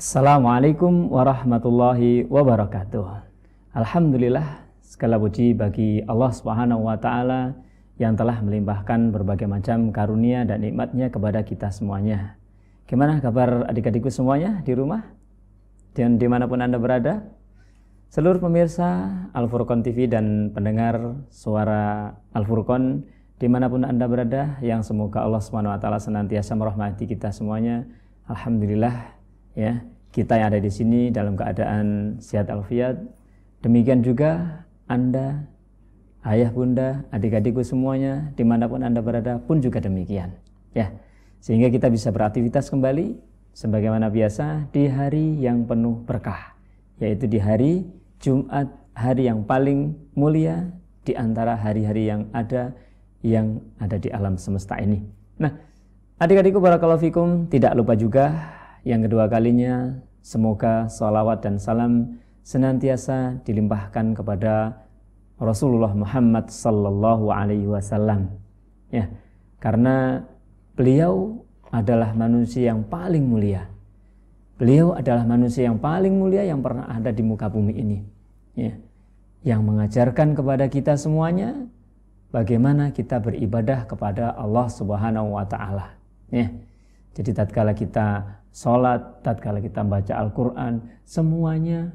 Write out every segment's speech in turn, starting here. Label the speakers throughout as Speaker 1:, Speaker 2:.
Speaker 1: Assalamualaikum warahmatullahi wabarakatuh. Alhamdulillah segala puji bagi Allah Subhanahu wa taala yang telah melimpahkan berbagai macam karunia dan nikmatnya kepada kita semuanya. Gimana kabar adik-adikku semuanya di rumah dan dimanapun Anda berada? Seluruh pemirsa Al-Furqan TV dan pendengar suara Al-Furqan dimanapun Anda berada yang semoga Allah swt senantiasa merahmati kita semuanya. Alhamdulillah ya kita yang ada di sini dalam keadaan sehat alfiat. Demikian juga Anda, ayah bunda, adik-adikku semuanya, dimanapun Anda berada pun juga demikian. Ya, sehingga kita bisa beraktivitas kembali sebagaimana biasa di hari yang penuh berkah, yaitu di hari Jumat, hari yang paling mulia di antara hari-hari yang ada yang ada di alam semesta ini. Nah, adik-adikku barakallahu fikum, tidak lupa juga yang kedua kalinya semoga salawat dan salam senantiasa dilimpahkan kepada Rasulullah Muhammad sallallahu alaihi wasallam. Ya, karena beliau adalah manusia yang paling mulia. Beliau adalah manusia yang paling mulia yang pernah ada di muka bumi ini. Ya. Yang mengajarkan kepada kita semuanya bagaimana kita beribadah kepada Allah Subhanahu wa taala. Ya. Jadi tatkala kita sholat, tatkala kita baca Al-Quran, semuanya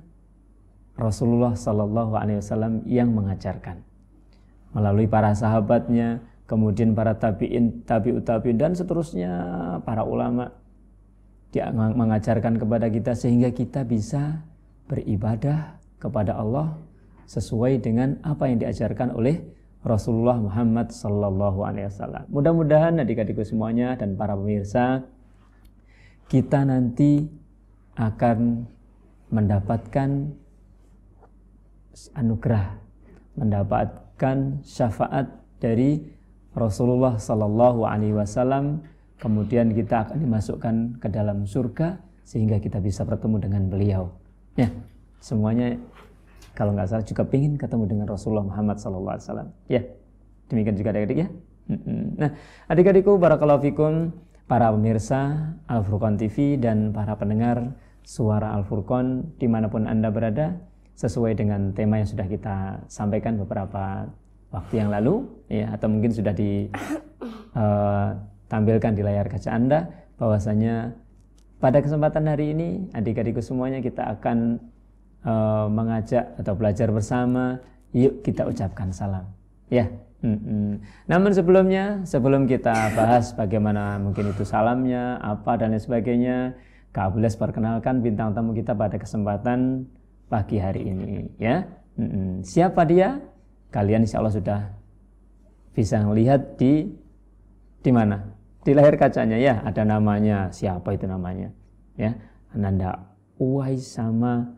Speaker 1: Rasulullah Shallallahu Alaihi Wasallam yang mengajarkan melalui para sahabatnya, kemudian para tabiin, tabiut tabiin dan seterusnya para ulama dia mengajarkan kepada kita sehingga kita bisa beribadah kepada Allah sesuai dengan apa yang diajarkan oleh Rasulullah Muhammad Sallallahu Alaihi Wasallam. Mudah-mudahan adik-adikku semuanya dan para pemirsa kita nanti akan mendapatkan anugerah, mendapatkan syafaat dari Rasulullah Sallallahu Alaihi Wasallam. Kemudian kita akan dimasukkan ke dalam surga sehingga kita bisa bertemu dengan beliau. Ya, semuanya kalau nggak salah juga ingin ketemu dengan Rasulullah Muhammad Sallallahu Alaihi Wasallam. Ya, demikian juga adik-adik ya. Nah, adik-adikku, barakallahu fikum para pemirsa al Furqon TV dan para pendengar suara al Furqon dimanapun Anda berada sesuai dengan tema yang sudah kita sampaikan beberapa waktu yang lalu ya atau mungkin sudah ditampilkan eh, di layar kaca Anda bahwasanya pada kesempatan hari ini adik-adikku semuanya kita akan eh, mengajak atau belajar bersama yuk kita ucapkan salam ya Mm-mm. Namun sebelumnya, sebelum kita bahas bagaimana mungkin itu salamnya, apa dan lain sebagainya, Kak Abules perkenalkan bintang tamu kita pada kesempatan pagi hari ini, ya. Mm-mm. Siapa dia? Kalian insya Allah sudah bisa melihat di di mana? Di layar kacanya ya, ada namanya. Siapa itu namanya? Ya, Ananda Uwais sama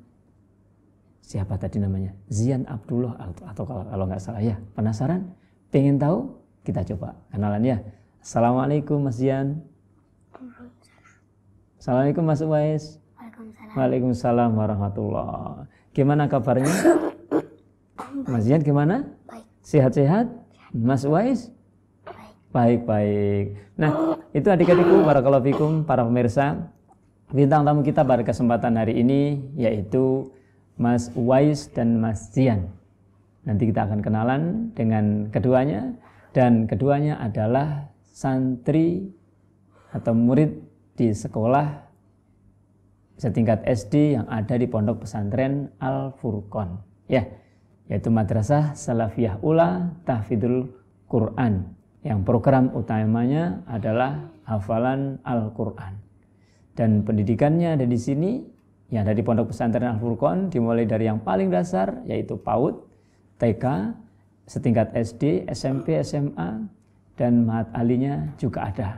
Speaker 1: siapa tadi namanya Zian Abdullah atau kalau nggak salah ya penasaran Pengen tahu? Kita coba kenalan ya Assalamualaikum Mas Dian. Assalamualaikum Mas Uwais. Waalaikumsalam. Waalaikumsalam warahmatullah. Gimana kabarnya? Mas Dian gimana? Sehat-sehat? Mas Uwais? Baik-baik. Nah, itu adik-adikku barakallahu fikum para pemirsa. Bintang tamu kita pada kesempatan hari ini yaitu Mas Uwais dan Mas Dian. Nanti kita akan kenalan dengan keduanya dan keduanya adalah santri atau murid di sekolah setingkat SD yang ada di pondok pesantren Al Furqon. Ya, yaitu Madrasah Salafiyah Ula Tahfidul Quran yang program utamanya adalah hafalan Al-Quran. Dan pendidikannya ada di sini, yang ada di Pondok Pesantren Al-Furqon dimulai dari yang paling dasar yaitu PAUD TK, setingkat SD, SMP, SMA, dan mahat alinya juga ada.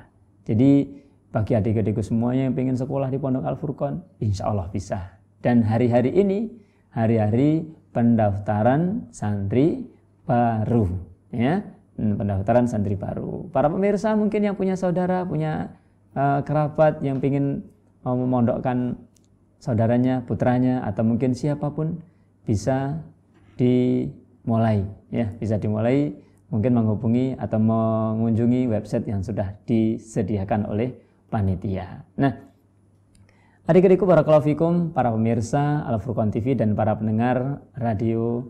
Speaker 1: Jadi bagi adik-adikku semuanya yang ingin sekolah di Pondok Al Furqon, insya Allah bisa. Dan hari-hari ini, hari-hari pendaftaran santri baru. Ya, hmm, pendaftaran santri baru. Para pemirsa mungkin yang punya saudara, punya uh, kerabat yang ingin mau eh, memondokkan saudaranya, putranya, atau mungkin siapapun bisa di dimulai ya bisa dimulai mungkin menghubungi atau mengunjungi website yang sudah disediakan oleh panitia. Nah, adik-adikku para kalafikum, para pemirsa Al-Furqan TV dan para pendengar radio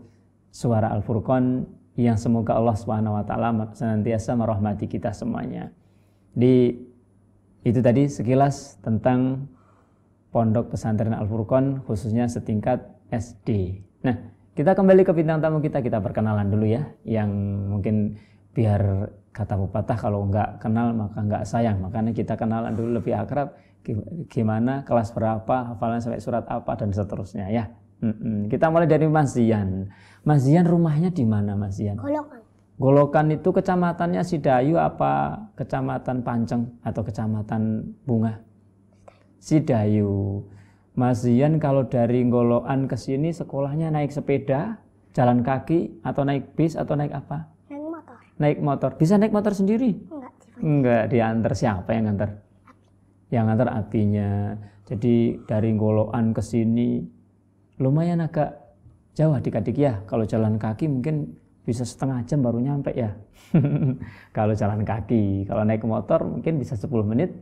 Speaker 1: Suara al Furqon yang semoga Allah Subhanahu wa taala senantiasa merahmati kita semuanya. Di itu tadi sekilas tentang Pondok Pesantren al Furqon khususnya setingkat SD. Nah, kita kembali ke bintang tamu kita, kita perkenalan dulu ya, yang mungkin biar kata pepatah kalau nggak kenal maka nggak sayang. Makanya kita kenalan dulu lebih akrab. Gimana kelas berapa, hafalan sampai surat apa dan seterusnya ya. Kita mulai dari Mas Zian. rumahnya di mana Mas Golokan. Golokan itu kecamatannya Sidayu apa kecamatan Panceng atau kecamatan Bunga? Sidayu. Mas Zian kalau dari Ngoloan ke sini sekolahnya naik sepeda, jalan kaki, atau naik bis, atau naik apa? Naik motor. Naik motor. Bisa naik motor sendiri? Enggak. Enggak, diantar siapa yang ngantar? Yang ngantar apinya. Jadi dari Ngoloan ke sini lumayan agak jauh adik-adik ya. Kalau jalan kaki mungkin bisa setengah jam baru nyampe ya. kalau jalan kaki, kalau naik motor mungkin bisa 10 menit,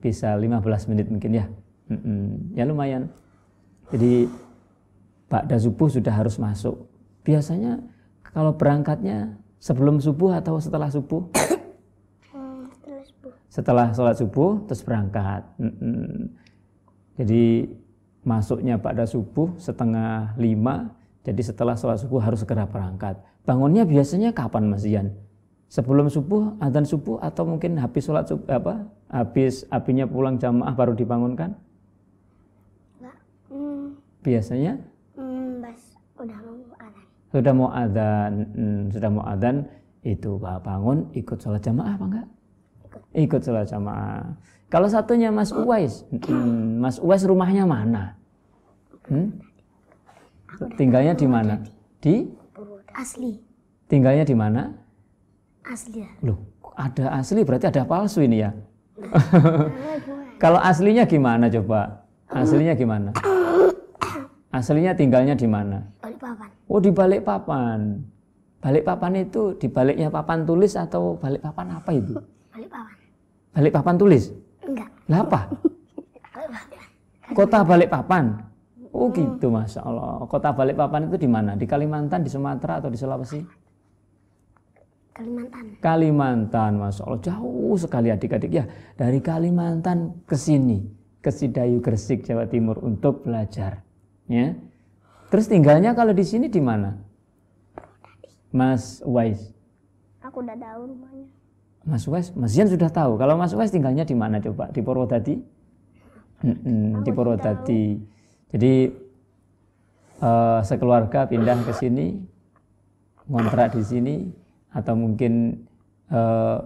Speaker 1: bisa 15 menit mungkin ya. Ya lumayan. Jadi Pak subuh sudah harus masuk. Biasanya kalau berangkatnya sebelum subuh atau setelah subuh? setelah sholat subuh terus berangkat. Jadi masuknya pada subuh setengah lima, jadi setelah sholat subuh harus segera berangkat. Bangunnya biasanya kapan Mas Ian? Sebelum subuh, adzan subuh atau mungkin habis sholat subuh apa? Habis apinya pulang jamaah baru dibangunkan? biasanya? Hmm, sudah mau adzan, hmm, sudah mau adzan itu bapak bangun ikut sholat jamaah apa enggak? Ikut. sholat jamaah. Kalau satunya Mas Uwais, hmm, Mas Uwais rumahnya mana? Hmm? Tinggalnya di mana? Di asli. Tinggalnya di mana? Asli. Ya. Loh, ada asli berarti ada palsu ini ya. Nah, Kalau aslinya gimana coba? Aslinya gimana? Aslinya tinggalnya di mana? Balikpapan. Oh, di Balikpapan. Balikpapan itu di baliknya papan tulis atau Balikpapan apa itu? Balikpapan. Balikpapan tulis? Enggak. Lah apa? Kota Balikpapan. Oh hmm. gitu, masya Allah. Kota Balikpapan itu di mana? Di Kalimantan, di Sumatera atau di Sulawesi? Kalimantan. Kalimantan, masya Allah jauh sekali adik-adik ya dari Kalimantan ke sini ke Sidayu Gresik Jawa Timur untuk belajar ya terus tinggalnya kalau di sini di mana Mas Wais
Speaker 2: aku udah tahu rumahnya
Speaker 1: Mas Wais Mas Zian sudah tahu kalau Mas Wais tinggalnya di mana coba di Purwodadi di Purwodadi jadi uh, sekeluarga pindah ke sini ngontrak di sini atau mungkin uh,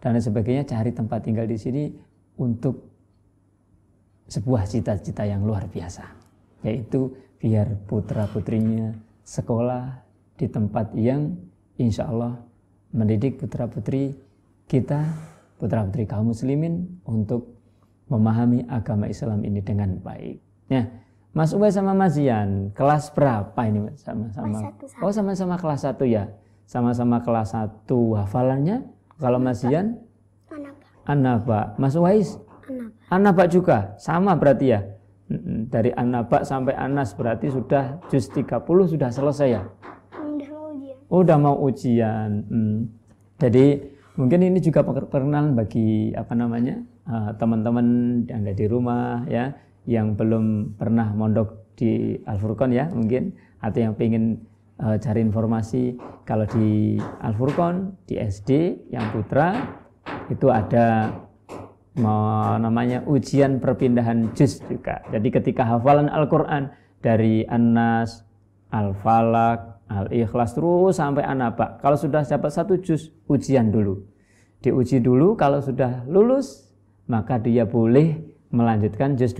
Speaker 1: dan sebagainya cari tempat tinggal di sini untuk sebuah cita-cita yang luar biasa yaitu biar putra-putrinya sekolah di tempat yang insya Allah mendidik putra-putri kita, putra-putri kaum muslimin untuk memahami agama Islam ini dengan baik. Nah, Mas Ubay sama Mas Zian, kelas berapa ini sama-sama? Oh, sama-sama kelas satu ya. Sama-sama kelas satu hafalannya. Kalau Mas Zian? Anak. Anak, Pak. Mas Wais? Anak. Anak, Pak juga. Sama berarti ya? Dari Anaba sampai Anas berarti sudah juz 30 sudah selesai ya? Udah mau ujian. Oh, udah mau ujian. Hmm. Jadi mungkin ini juga perkenalan bagi apa namanya eh, teman-teman yang ada di rumah ya yang belum pernah mondok di Al Furqon ya mungkin atau yang pengen uh, eh, cari informasi kalau di Al Furqon di SD yang putra itu ada Hmm. namanya ujian perpindahan juz juga. Jadi ketika hafalan Al-Qur'an dari An-Nas, al falaq Al-Ikhlas terus sampai An-Naba. Kalau sudah dapat satu juz, ujian dulu. Diuji dulu kalau sudah lulus maka dia boleh melanjutkan juz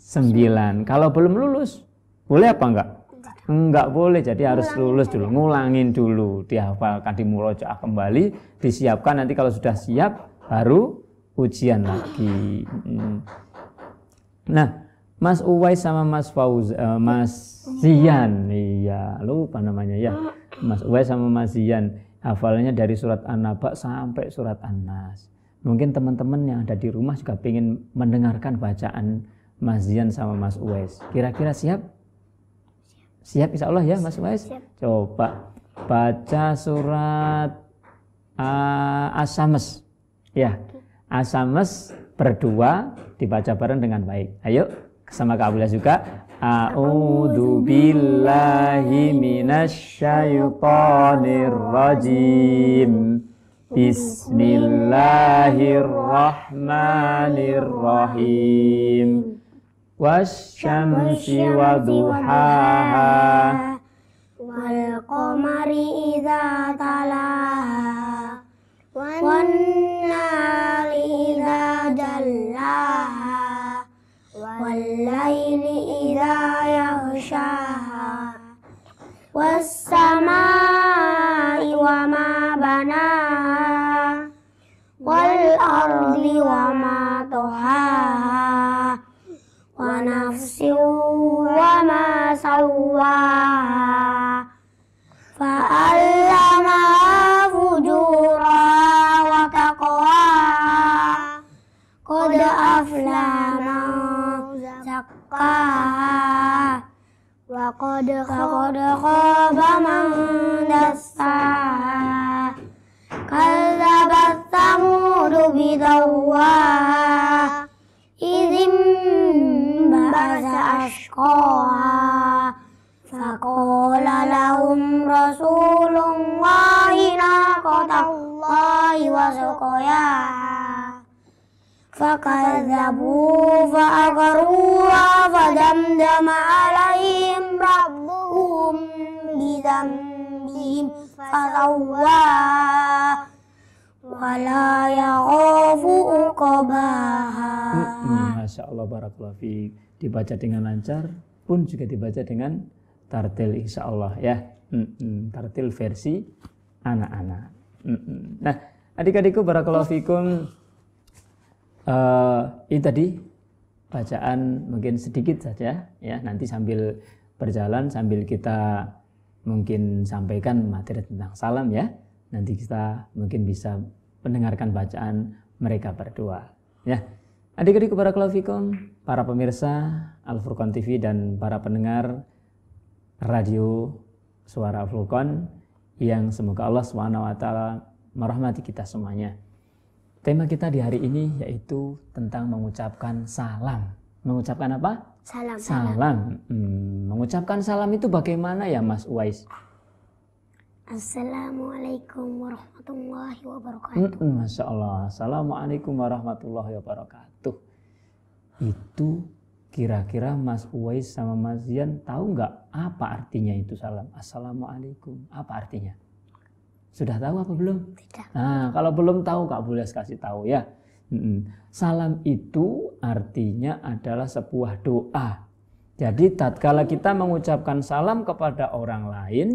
Speaker 1: sembilan. Kalau belum lulus boleh apa enggak? Enggak boleh, jadi harus lulus dulu, ngulangin dulu, dihafalkan, dimurojaah kembali, disiapkan nanti kalau sudah siap baru ujian lagi. Hmm. Nah, Mas Uwais sama Mas Fauz, uh, Mas Zian, iya lupa namanya ya. Mas Uwais sama Mas Zian hafalnya dari surat An-Naba sampai surat An-Nas. Mungkin teman-teman yang ada di rumah juga ingin mendengarkan bacaan Mas Zian sama Mas Uwais. Kira-kira siap? Siap insya Allah ya Mas Uwais? Coba baca surat uh, As-Sames. Ya. Asames berdua dibaca bareng dengan baik. Ayo sama Kak Abulah juga. A'udhu billahi minasyaitonir rajim. Bismillahirrahmanirrahim. Wasyamsi wa duhaha
Speaker 2: wal qamari idza talaha wan النار إذا جلاها والليل إذا يغشاها والسماء وما بناها والأرض وما طهاها ونفس وما سواها فقد فقد خاب من دسعها كذبت ثمود بضواها إذ انبعث أشقاها فقال لهم رسول الله ناقة الله وسقياها فكذبوا فأغروها فدمدم عليهم ربهم بذنبهم فسواها ولا يخاف عقباها
Speaker 1: Masya Allah Barakallahu dibaca dengan lancar pun juga dibaca dengan tartil insya Allah ya tartil versi anak-anak nah adik-adikku Barakallahu Fikum uh, eh, ini tadi bacaan mungkin sedikit saja ya nanti sambil berjalan sambil kita mungkin sampaikan materi tentang salam ya. Nanti kita mungkin bisa mendengarkan bacaan mereka berdua. Ya. Adik-adik para kelafikom, para pemirsa Al-Furqan TV dan para pendengar radio suara Al-Furqan yang semoga Allah swt merahmati kita semuanya. Tema kita di hari ini yaitu tentang mengucapkan salam. Mengucapkan apa?
Speaker 2: Salam. Salam.
Speaker 1: Hmm, mengucapkan salam itu bagaimana ya Mas Uwais?
Speaker 2: Assalamualaikum warahmatullahi wabarakatuh.
Speaker 1: Hmm, Masya Allah. Assalamualaikum warahmatullahi wabarakatuh. Itu kira-kira Mas Uwais sama Mas Zian tahu nggak apa artinya itu salam? Assalamualaikum. Apa artinya? Sudah tahu apa belum? Tidak. Nah, kalau belum tahu Kak boleh kasih tahu ya. Salam itu artinya adalah sebuah doa. Jadi tatkala kita mengucapkan salam kepada orang lain,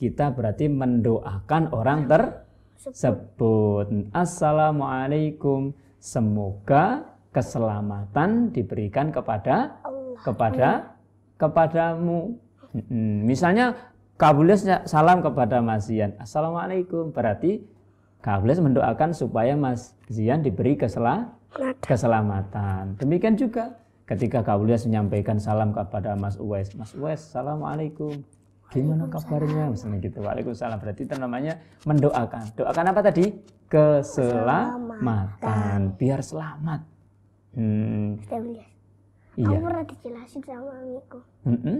Speaker 1: kita berarti mendoakan orang tersebut. Assalamualaikum. Semoga keselamatan diberikan kepada kepada kepadamu. Misalnya kabulnya salam kepada Mas Assalamualaikum. Berarti Kak mendoakan supaya Mas Zian diberi kesela keselamatan. Demikian juga ketika Kak menyampaikan salam kepada Mas Uwais. Mas Uwais, Assalamualaikum. Gimana kabarnya? Misalnya gitu. Waalaikumsalam. Berarti itu namanya mendoakan. Doakan apa tadi? Keselamatan. Biar selamat. Hmm. Iya. Aku
Speaker 2: pernah dijelasin sama amiku. Mm -mm.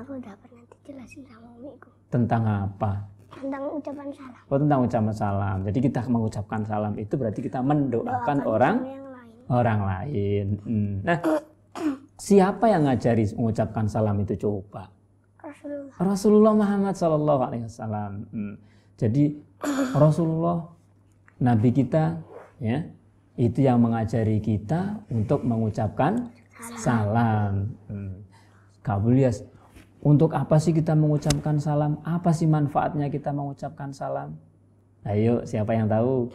Speaker 2: Aku udah pernah dijelasin sama amiku.
Speaker 1: Tentang apa?
Speaker 2: tentang ucapan salam.
Speaker 1: Oh, tentang ucapan salam. Jadi kita mengucapkan salam itu berarti kita mendoakan Doakan orang lain. orang lain. Hmm. Nah, siapa yang ngajari mengucapkan salam itu coba? Rasulullah. Rasulullah Muhammad Sallallahu Alaihi Wasallam. Hmm. Jadi Rasulullah Nabi kita ya itu yang mengajari kita untuk mengucapkan salam. salam. Hmm. Kabulias ya. Untuk apa sih kita mengucapkan salam? Apa sih manfaatnya kita mengucapkan salam? Ayo, nah, siapa yang tahu?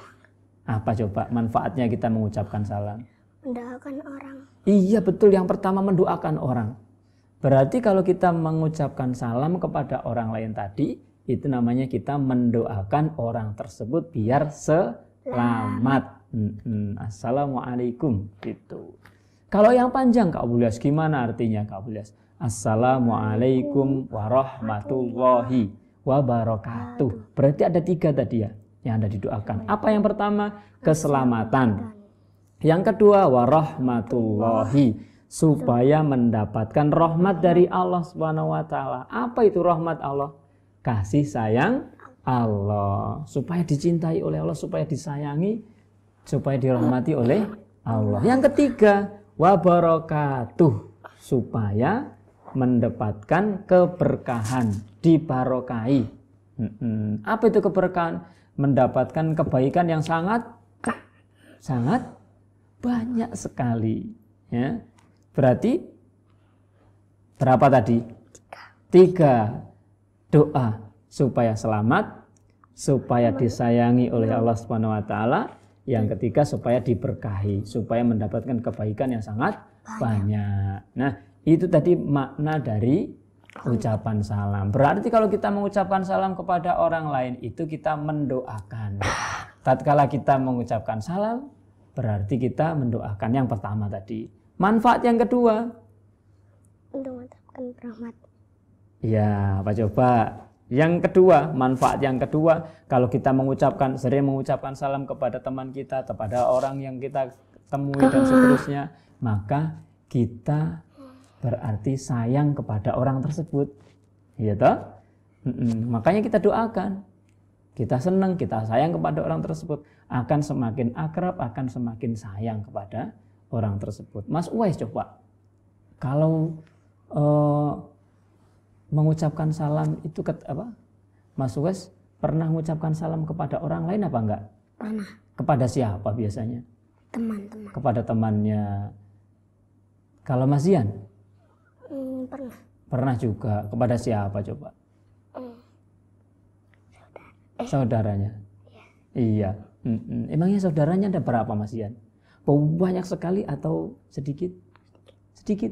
Speaker 1: Apa coba manfaatnya kita mengucapkan salam? Mendoakan orang. Iya, betul. Yang pertama mendoakan orang. Berarti kalau kita mengucapkan salam kepada orang lain tadi, itu namanya kita mendoakan orang tersebut biar selamat. Assalamualaikum gitu. Kalau yang panjang Kak Bulias gimana artinya Kak Bulias? Assalamualaikum warahmatullahi wabarakatuh. Berarti ada tiga tadi ya yang Anda didoakan. Apa yang pertama? Keselamatan. Yang kedua, warahmatullahi supaya mendapatkan rahmat dari Allah Subhanahu wa taala. Apa itu rahmat Allah? Kasih sayang Allah, supaya dicintai oleh Allah, supaya disayangi, supaya dirahmati oleh Allah. Yang ketiga, wabarakatuh supaya mendapatkan keberkahan, dibarokai. apa itu keberkahan? Mendapatkan kebaikan yang sangat sangat banyak sekali, ya. Berarti berapa tadi? Tiga doa supaya selamat, supaya disayangi oleh iya. Allah Subhanahu wa taala, yang iya. ketiga supaya diberkahi, supaya mendapatkan kebaikan yang sangat banyak. banyak. Nah, itu tadi makna dari ucapan salam. Berarti kalau kita mengucapkan salam kepada orang lain itu kita mendoakan. Tatkala kita mengucapkan salam, berarti kita mendoakan yang pertama tadi. Manfaat yang kedua untuk mendapatkan rahmat. Ya, Pak coba. Yang kedua, manfaat yang kedua, kalau kita mengucapkan sering mengucapkan salam kepada teman kita, kepada orang yang kita temui dan ah. seterusnya, maka kita berarti sayang kepada orang tersebut. Ya toh? Makanya kita doakan. Kita senang, kita sayang kepada orang tersebut akan semakin akrab, akan semakin sayang kepada orang tersebut. Mas Uwais coba kalau uh, mengucapkan salam itu ke, apa? Mas Uwais pernah mengucapkan salam kepada orang lain apa enggak? Pernah. Kepada siapa biasanya? Teman-teman. Kepada temannya. Kalau Mas Zian?
Speaker 2: Hmm, pernah.
Speaker 1: Pernah juga. Kepada siapa coba? Hmm. Saudara. Eh. Saudaranya. Ya. Iya. Hmm, hmm. Emangnya saudaranya ada berapa Mas Ian? Banyak sekali atau sedikit? Sedikit.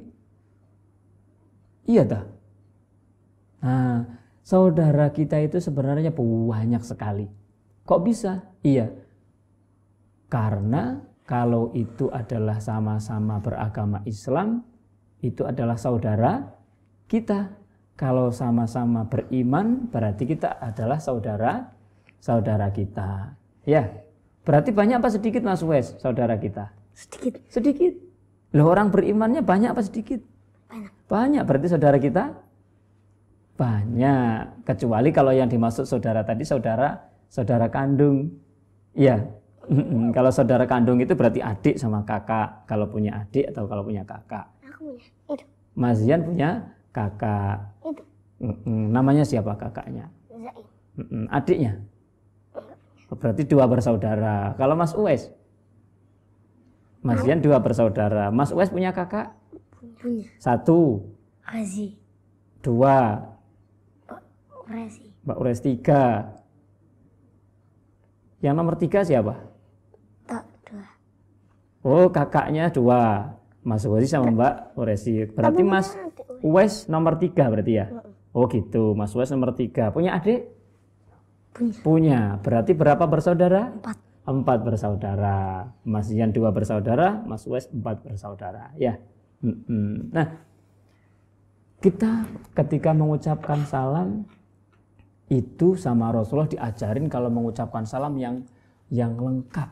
Speaker 1: Iya dah. Nah, saudara kita itu sebenarnya banyak sekali. Kok bisa? Iya. Karena kalau itu adalah sama-sama beragama Islam, itu adalah saudara kita. Kalau sama-sama beriman berarti kita adalah saudara saudara kita. Ya. Berarti banyak apa sedikit Mas Wes saudara kita? Sedikit. Sedikit. Loh orang berimannya banyak apa sedikit? Banyak. Banyak berarti saudara kita banyak. Kecuali kalau yang dimaksud saudara tadi saudara saudara kandung. ya kalau saudara kandung itu berarti adik sama kakak kalau punya adik atau kalau punya kakak.
Speaker 2: Aku punya. Itu.
Speaker 1: Mas Zian punya kakak. Itu. Namanya siapa kakaknya? Zain. Adiknya? Berarti dua bersaudara. Kalau Mas Uwes? Mas Zian dua bersaudara. Mas Uwes punya kakak? Punya. Satu. Azi. Dua. Ures. Mbak Ures tiga. Yang nomor tiga siapa? Tak, dua. Oh, kakaknya dua. Mas Wesi sama iya. Mbak Oresi. Berarti Mas Wes nomor tiga berarti ya? Oh gitu, Mas Wes nomor tiga. Punya adik? Punya. Punya. Berarti berapa bersaudara? Empat. Empat bersaudara. Mas Ian dua bersaudara, Mas Wes empat bersaudara. Ya. Nah, kita ketika mengucapkan salam itu sama Rasulullah diajarin kalau mengucapkan salam yang yang lengkap.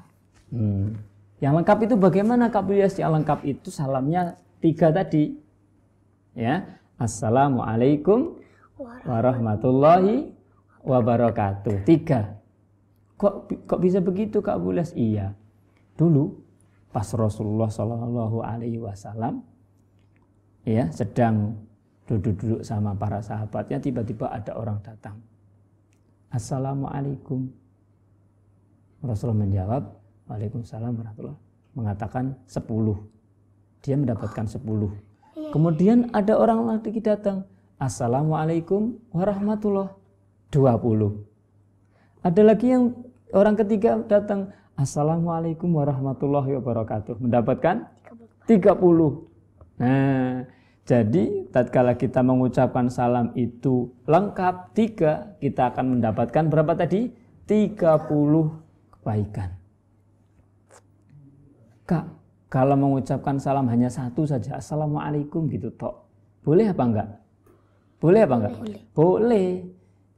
Speaker 1: Hmm. Yang lengkap itu bagaimana kablias? Yang lengkap itu salamnya tiga tadi. Ya, Assalamualaikum warahmatullahi wabarakatuh. Tiga. Kok kok bisa begitu Kak Bulas? Iya. Dulu pas Rasulullah Shallallahu Alaihi Wasallam ya sedang duduk-duduk sama para sahabatnya tiba-tiba ada orang datang. Assalamualaikum. Rasulullah menjawab, Waalaikumsalam warahmatullah, mengatakan 10. Dia mendapatkan 10. Iya, iya. Kemudian ada orang lagi datang, Assalamualaikum warahmatullah. 20. Ada lagi yang orang ketiga datang, Assalamualaikum warahmatullahi wabarakatuh. Mendapatkan 30. Nah, jadi tatkala kita mengucapkan salam itu lengkap tiga, kita akan mendapatkan berapa tadi? 30 kebaikan. Kak, kalau mengucapkan salam hanya satu saja, Assalamualaikum gitu tok. Boleh apa enggak? Boleh apa enggak? Boleh.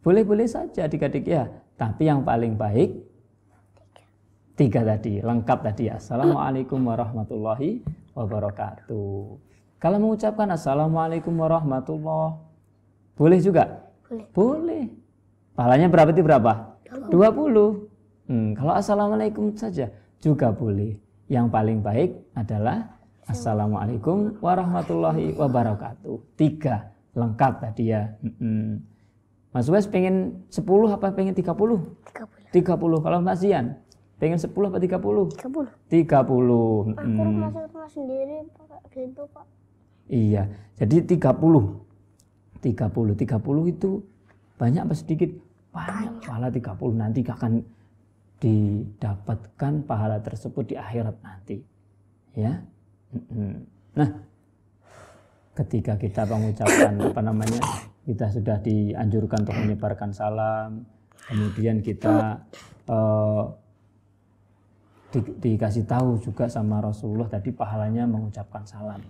Speaker 1: Boleh. boleh saja adik-adik ya. Tapi yang paling baik tiga tadi, lengkap tadi. Assalamualaikum warahmatullahi wabarakatuh. Kalau mengucapkan Assalamualaikum warahmatullahi boleh juga? Boleh. Boleh. Pahalanya berapa itu berapa? 20. 20. Hmm, kalau Assalamualaikum saja juga boleh yang paling baik adalah Assalamualaikum warahmatullahi wabarakatuh. Tiga lengkap tadi ya. Mas Wes pengen 10 apa pengen 30? 30. 30 kalau Mas Zian pengen 10 apa 30? 30. 30. Pak, mm. masuk
Speaker 2: rumah sendiri Pak gitu Pak.
Speaker 1: Iya. Jadi 30. 30 30 itu banyak apa sedikit? Banyak. Pala 30 nanti akan didapatkan pahala tersebut di akhirat nanti. Ya. Nah, ketika kita mengucapkan apa namanya? Kita sudah dianjurkan untuk menyebarkan salam, kemudian kita eh, di, dikasih tahu juga sama Rasulullah tadi pahalanya mengucapkan salam.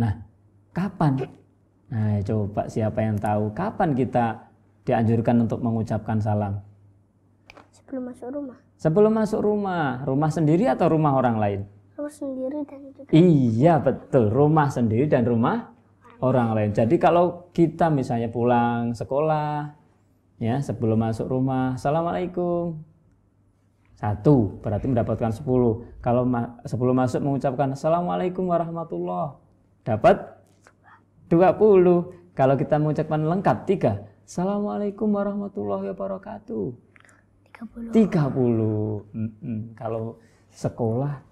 Speaker 1: Nah, kapan? Nah, coba siapa yang tahu kapan kita dianjurkan untuk mengucapkan salam?
Speaker 2: sebelum masuk rumah.
Speaker 1: Sebelum masuk rumah, rumah sendiri atau rumah orang lain?
Speaker 2: Rumah sendiri dan
Speaker 1: juga. Iya betul, rumah sendiri dan rumah orang lain. Jadi kalau kita misalnya pulang sekolah, ya sebelum masuk rumah, assalamualaikum. Satu, berarti mendapatkan sepuluh. Kalau ma sebelum masuk mengucapkan assalamualaikum warahmatullah, dapat dua puluh. Kalau kita mengucapkan lengkap tiga, assalamualaikum warahmatullahi wabarakatuh 30. 30. Mm -mm. Kalau sekolah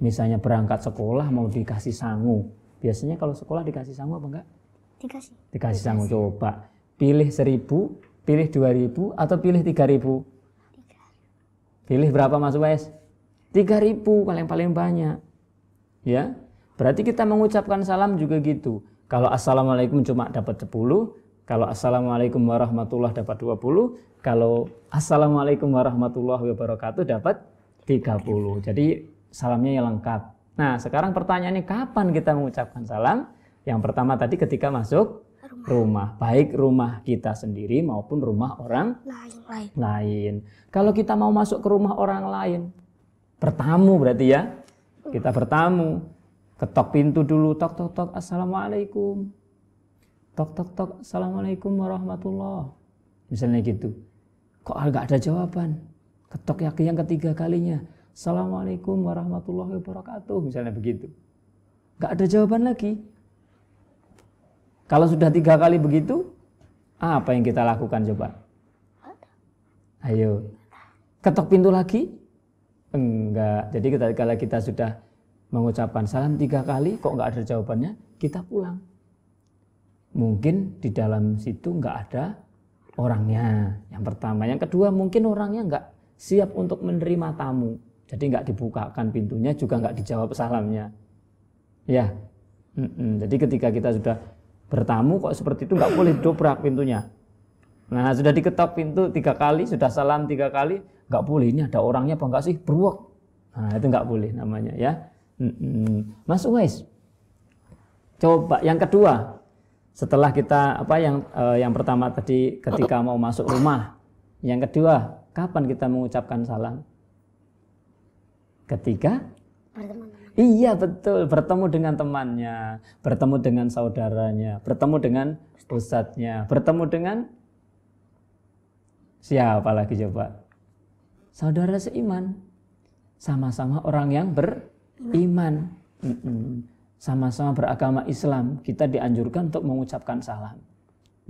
Speaker 1: misalnya berangkat sekolah mau dikasih sangu. Biasanya kalau sekolah dikasih sangu apa enggak? Dikasih. Dikasih, dikasih. sangu coba. Pilih seribu, pilih dua ribu, atau pilih tiga 3000? Pilih berapa Mas Wes? 3000 paling-paling banyak. Ya. Berarti kita mengucapkan salam juga gitu. Kalau assalamualaikum cuma dapat 10, kalau Assalamualaikum warahmatullah dapat 20, kalau Assalamualaikum warahmatullahi wabarakatuh dapat 30. Jadi salamnya yang lengkap. Nah, sekarang pertanyaannya kapan kita mengucapkan salam? Yang pertama tadi ketika masuk rumah, rumah. baik rumah kita sendiri maupun rumah orang lain, lain. lain. Kalau kita mau masuk ke rumah orang lain, bertamu berarti ya. Kita bertamu, ketok pintu dulu, tok tok tok, assalamualaikum tok tok tok assalamualaikum warahmatullah misalnya gitu kok agak ada jawaban ketok yakin yang ketiga kalinya assalamualaikum warahmatullahi wabarakatuh misalnya begitu nggak ada jawaban lagi kalau sudah tiga kali begitu apa yang kita lakukan coba ayo ketok pintu lagi enggak jadi ketika kita sudah mengucapkan salam tiga kali kok nggak ada jawabannya kita pulang mungkin di dalam situ nggak ada orangnya. Yang pertama, yang kedua mungkin orangnya nggak siap untuk menerima tamu, jadi nggak dibukakan pintunya juga nggak dijawab salamnya. Ya, Mm-mm. jadi ketika kita sudah bertamu kok seperti itu nggak boleh dobrak pintunya. Nah sudah diketok pintu tiga kali, sudah salam tiga kali, nggak boleh ini ada orangnya apa enggak sih beruak. Nah itu nggak boleh namanya ya. Mm-mm. Mas Uwais, coba yang kedua setelah kita apa yang uh, yang pertama tadi ketika mau masuk rumah, yang kedua kapan kita mengucapkan salam? ketiga Iya betul, bertemu dengan temannya, bertemu dengan saudaranya, bertemu dengan ustadznya, bertemu dengan siapa lagi coba? Saudara seiman, sama-sama orang yang
Speaker 2: beriman
Speaker 1: sama-sama beragama Islam, kita dianjurkan untuk mengucapkan salam.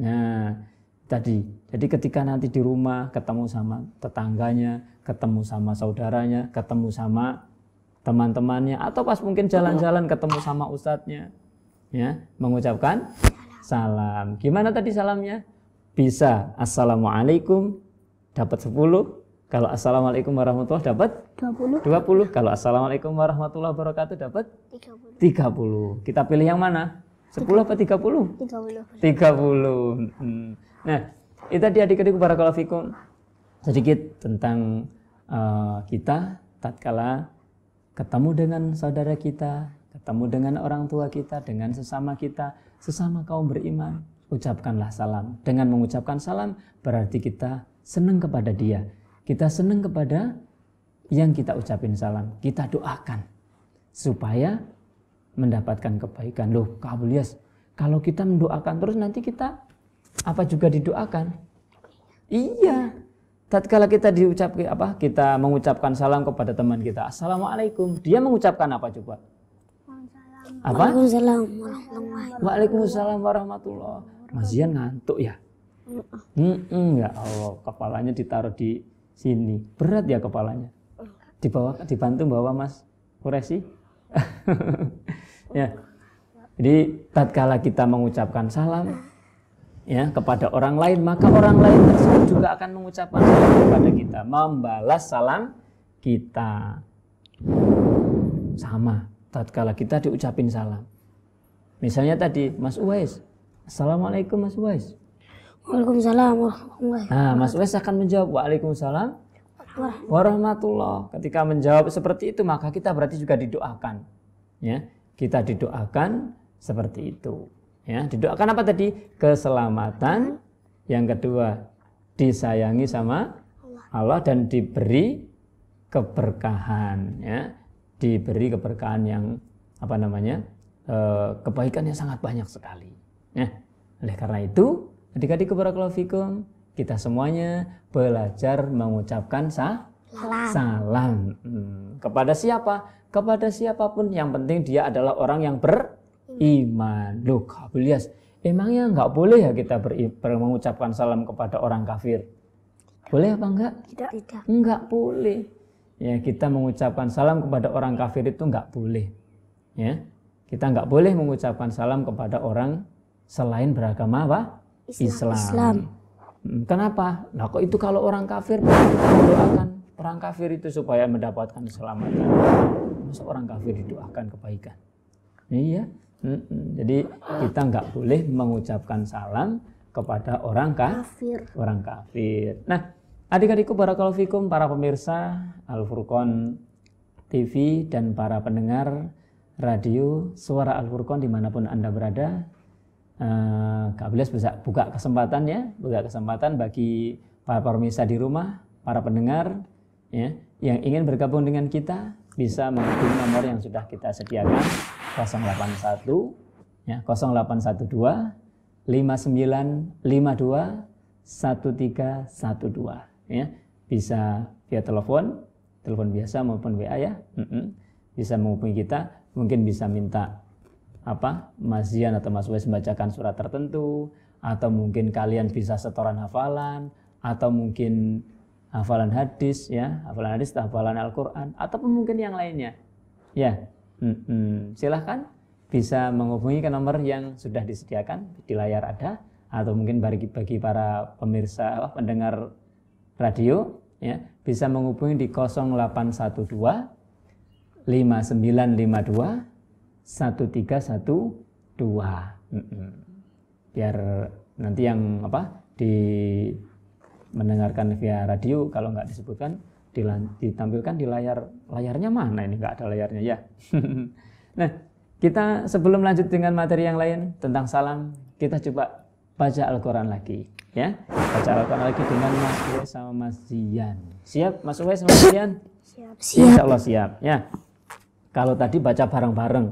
Speaker 1: Nah, tadi, jadi ketika nanti di rumah ketemu sama tetangganya, ketemu sama saudaranya, ketemu sama teman-temannya, atau pas mungkin jalan-jalan ketemu sama ustadznya, ya, mengucapkan salam. Gimana tadi salamnya? Bisa, Assalamualaikum, dapat 10, kalau assalamualaikum warahmatullahi dapat 20. 20. Kalau assalamualaikum warahmatullahi wabarakatuh dapat 30. 30. Kita pilih yang mana? 10 30. apa 30? 30. 30. Hmm. Nah, itu tadi adik-adik para fikum sedikit tentang uh, kita tatkala ketemu dengan saudara kita, ketemu dengan orang tua kita, dengan sesama kita, sesama kaum beriman, ucapkanlah salam. Dengan mengucapkan salam berarti kita senang kepada dia kita senang kepada yang kita ucapin salam, kita doakan supaya mendapatkan kebaikan. Loh, Kabulias, kalau kita mendoakan terus nanti kita apa juga didoakan? Iya. Tatkala kita diucapkan apa? Kita mengucapkan salam kepada teman kita. Assalamualaikum. Dia mengucapkan apa coba? Apa? Waalaikumsalam warahmatullahi. wabarakatuh. ngantuk ya? Mm -mm, ya Allah, kepalanya ditaruh di sini berat ya kepalanya oh. dibawa dibantu bawa mas kuresi ya jadi tatkala kita mengucapkan salam ya kepada orang lain maka orang lain tersebut juga akan mengucapkan salam kepada kita membalas salam kita sama tatkala kita diucapin salam misalnya tadi Mas Uwais Assalamualaikum Mas Uwais Waalaikumsalam warahmatullahi Nah, Mas Wes akan menjawab Waalaikumsalam warahmatullah. Ketika menjawab seperti itu, maka kita berarti juga didoakan. Ya, kita didoakan seperti itu. Ya, didoakan apa tadi? Keselamatan. Yang kedua, disayangi sama Allah dan diberi keberkahan. Ya, diberi keberkahan yang apa namanya? Eh, kebaikan yang sangat banyak sekali. Ya, oleh karena itu Adik-adik fikum, kita semuanya belajar mengucapkan sah salam. Hmm. Kepada siapa? Kepada siapapun. Yang penting dia adalah orang yang beriman. Loh, Kabulias, emangnya nggak boleh ya kita ber, ber, mengucapkan salam kepada orang kafir? Boleh apa enggak? Tidak. Tidak. Enggak boleh. Ya, kita mengucapkan salam kepada orang kafir itu enggak boleh. Ya. Kita enggak boleh mengucapkan salam kepada orang selain beragama apa? Islam. Islam. Hmm, kenapa? Nah, kok itu kalau orang kafir kita doakan orang kafir itu supaya mendapatkan keselamatan. Masa orang kafir didoakan kebaikan? Iya. Hmm, jadi kita nggak boleh mengucapkan salam kepada orang kafir. Orang kafir. Nah, adik-adikku para fikum para pemirsa Al Furqon TV dan para pendengar radio Suara Al Furqon dimanapun Anda berada, Eh, Kak bisa buka kesempatan ya, buka kesempatan bagi para pemirsa di rumah, para pendengar ya, yang ingin bergabung dengan kita bisa menghubungi nomor yang sudah kita sediakan 081 ya 0812 5952 1312 ya bisa via telepon telepon biasa maupun WA ya bisa menghubungi kita mungkin bisa minta apa Mas Zian atau Mas Wes membacakan surat tertentu atau mungkin kalian bisa setoran hafalan atau mungkin hafalan hadis ya hafalan hadis atau hafalan Al-Quran atau mungkin yang lainnya ya mm -mm. silahkan bisa menghubungi ke nomor yang sudah disediakan di layar ada atau mungkin bagi, bagi para pemirsa apa, pendengar radio ya bisa menghubungi di 0812 5952 satu tiga satu dua Biar nanti yang apa di mendengarkan via radio kalau nggak disebutkan ditampilkan di layar layarnya mana ini nggak ada layarnya ya nah kita sebelum lanjut dengan materi yang lain tentang salam kita coba baca Al-Quran lagi ya baca Al-Quran lagi dengan Mas Uwe sama Mas Zian siap Mas Uwe sama Mas Zian siap siap Insya Allah siap ya kalau tadi baca bareng-bareng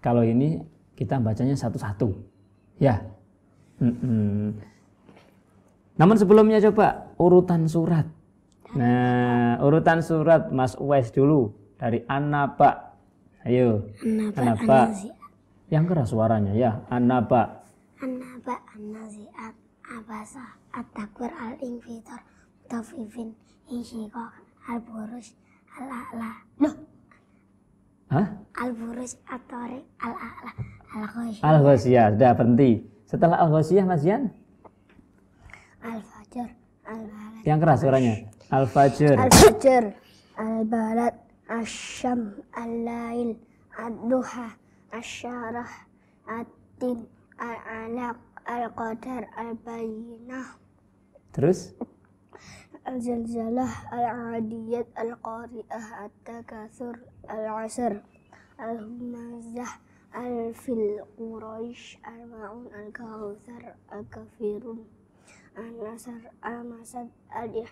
Speaker 1: kalau ini kita bacanya satu-satu. Ya. Mm -mm. Namun sebelumnya coba urutan surat. Nah, urutan surat Mas Uwais dulu dari Anaba. Ayo. Anaba. Yang keras suaranya ya, Anaba.
Speaker 2: Anaba anaziat abasa at-takwir al-infitor tafifin insyikok al-burus al-a'la. Loh, Hah? Al-Buruj Atori Al-Ghoshiyah.
Speaker 1: Al-Ghoshiyah, sudah berhenti. Setelah Al-Ghoshiyah, Mas Yan?
Speaker 2: Al-Fajr. Al
Speaker 1: Yang keras suaranya. Al-Fajr.
Speaker 2: Al-Fajr. Al-Balad. Asyam. Al-Lail. Al duha Asyarah. Al din Al-Alaq. Al-Qadar. Al-Bayinah. Terus? الزلزلة العادية القارئة التكاثر العسر المعون الكوثر الكفير النصر المسد hmm,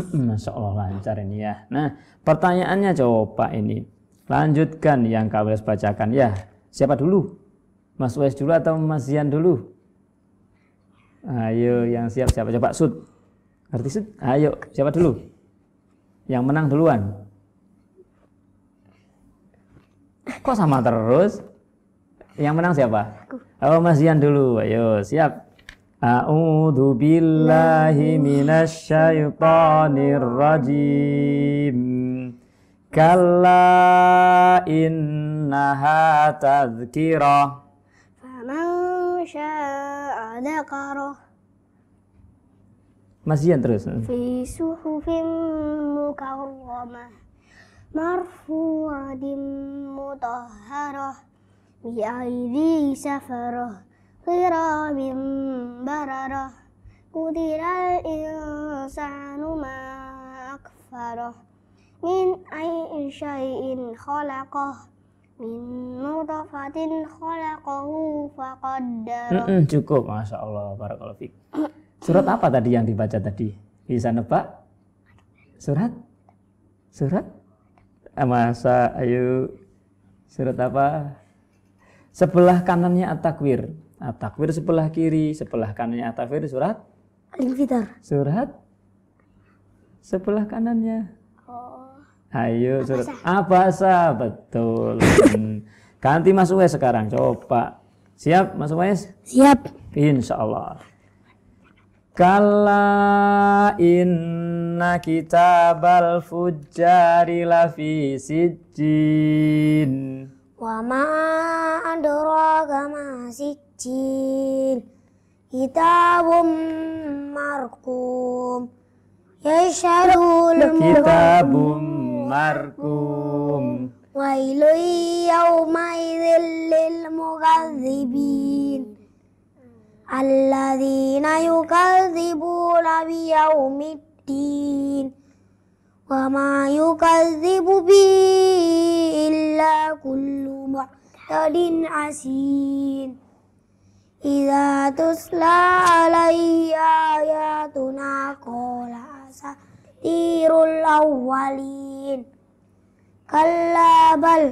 Speaker 1: hmm, Masya Allah lancar ini ya. Nah pertanyaannya coba ini. Lanjutkan yang kau bacakan ya. Siapa dulu? Mas Wes dulu atau Mas Zian dulu? Ayo yang siap siapa coba sud. arti sud? Ayo siapa dulu? Yang menang duluan. Kok sama terus? Yang menang siapa? Aku. Oh Mas Ian dulu. Ayo siap. A'udzu billahi minasyaitonir rajim. Kalla innaha tadhkirah.
Speaker 2: Faman شاء قاره
Speaker 1: مزيان درس في
Speaker 2: صحف مكرمة مرفوعة مطهرة بأيدي سفرة غرام بررة قدر الإنسان ما أكفره من أي شيء خلقه min nutfatin khalaqahu faqaddara. Mm -mm,
Speaker 1: cukup, masya Allah, barakallahu Surat apa tadi yang dibaca tadi? Bisa nebak? Surat? Surat? Eh, Masa, ayo. Surat apa? Sebelah kanannya At-Takwir. At-Takwir sebelah kiri, sebelah kanannya At-Takwir surat? al Surat? Sebelah kanannya Ayo surat Abasa betul. Ganti Mas Uwes sekarang coba. Siap Mas Uwes? Siap. Insya Allah. Kala inna kitabal fujjari lafi sijjin
Speaker 2: Wa ma bung markum ya Kitabum markum Kita Kitabum
Speaker 1: مركوم
Speaker 2: ويل يومئذ للمكذبين الذين يكذبون بيوم الدين وما يكذب به إلا كل معتد عسير إذا تسلى عليه آياتنا قال عسى tirul awwalin kalabal bal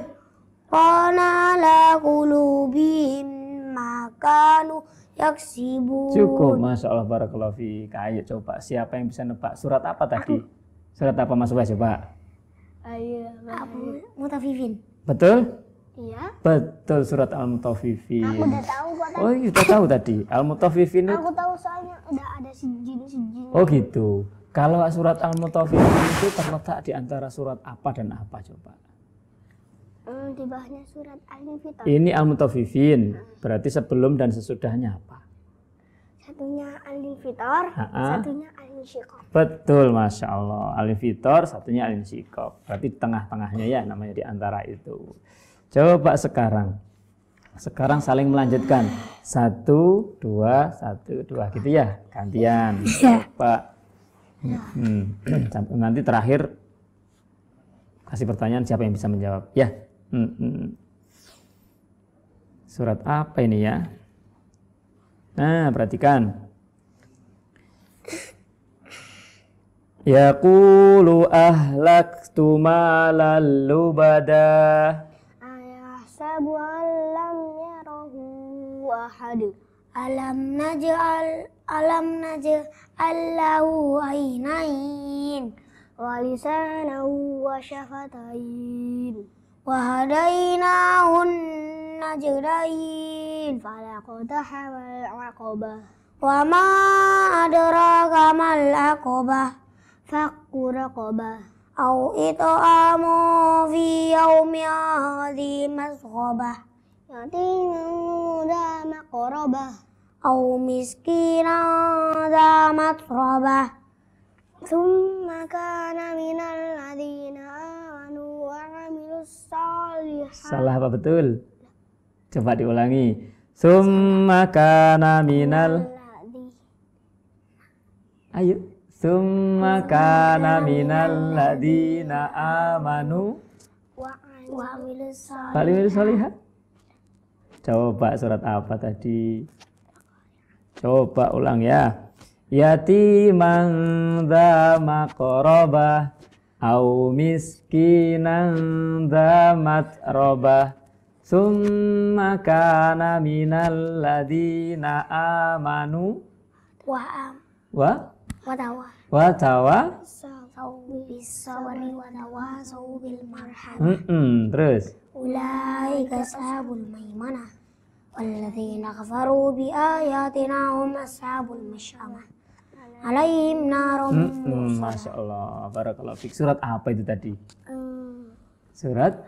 Speaker 2: rana ala qulubihim makanu yaksibu cukup Masya
Speaker 1: Allah Barakallahu fi coba siapa yang bisa nebak surat apa tadi surat apa Mas Wes coba
Speaker 2: ayo Abu Mutafifin
Speaker 1: betul Iya. Betul surat Al-Mutaffifin. Aku udah tahu kok tadi. Oh, kita tahu tadi. Al-Mutaffifin. Aku
Speaker 2: tahu soalnya udah ada sejin-sejin. Oh,
Speaker 1: gitu. Kalau surat Al-Mutaffifin itu terletak di antara surat apa dan apa coba?
Speaker 2: Hmm, di bawahnya surat al Ini
Speaker 1: Al-Mutaffifin, berarti sebelum dan sesudahnya apa?
Speaker 2: Satunya Al-Infitar, satunya al
Speaker 1: Betul, Masya Allah. Al-Infitar, satunya Al-Insyikab. Berarti tengah-tengahnya ya namanya di antara itu. Coba sekarang. Sekarang saling melanjutkan. Satu, dua, satu, dua. Gitu ya, gantian. Pak. Iya. Hmm. hmm. Nanti terakhir kasih pertanyaan siapa yang bisa menjawab. Ya. Hmm. hmm, hmm. Surat apa ini ya? Nah, perhatikan. Yaqulu ahlaktu malan lubada
Speaker 2: Ayasabu allam yarahu ahadu Alam naj'al ألم نجعل له عينين ولسانا وشفتين وهديناه النجدين فلاقتحم العقبة وما أدراك ما العقبة فك رقبة أو إطعام في يوم هذه مسغبة يتيما ذا مقربة أو مسكينا ذا متربة ثم كان من الذين آمنوا وعملوا الصالحات Salah apa
Speaker 1: betul? Coba diulangi. Summa kana minal Ayo. Summa kana minal ladina amanu
Speaker 2: wa amilu
Speaker 1: Coba surat apa tadi? Coba ulang ya. Yatiman dha maqrabah au miskinan dha matrabah summa kana minal ladina amanu wa am wa wa tawa
Speaker 2: bisawari watawa
Speaker 1: bil marham mm terus ulaika kasabul maimanah
Speaker 2: والذين كفروا بآياتنا هم أصحاب المشأمة alaihim narum hmm, hmm
Speaker 1: Masya Allah Barakallah Fik. Surat apa itu tadi?
Speaker 2: Hmm.
Speaker 1: Surat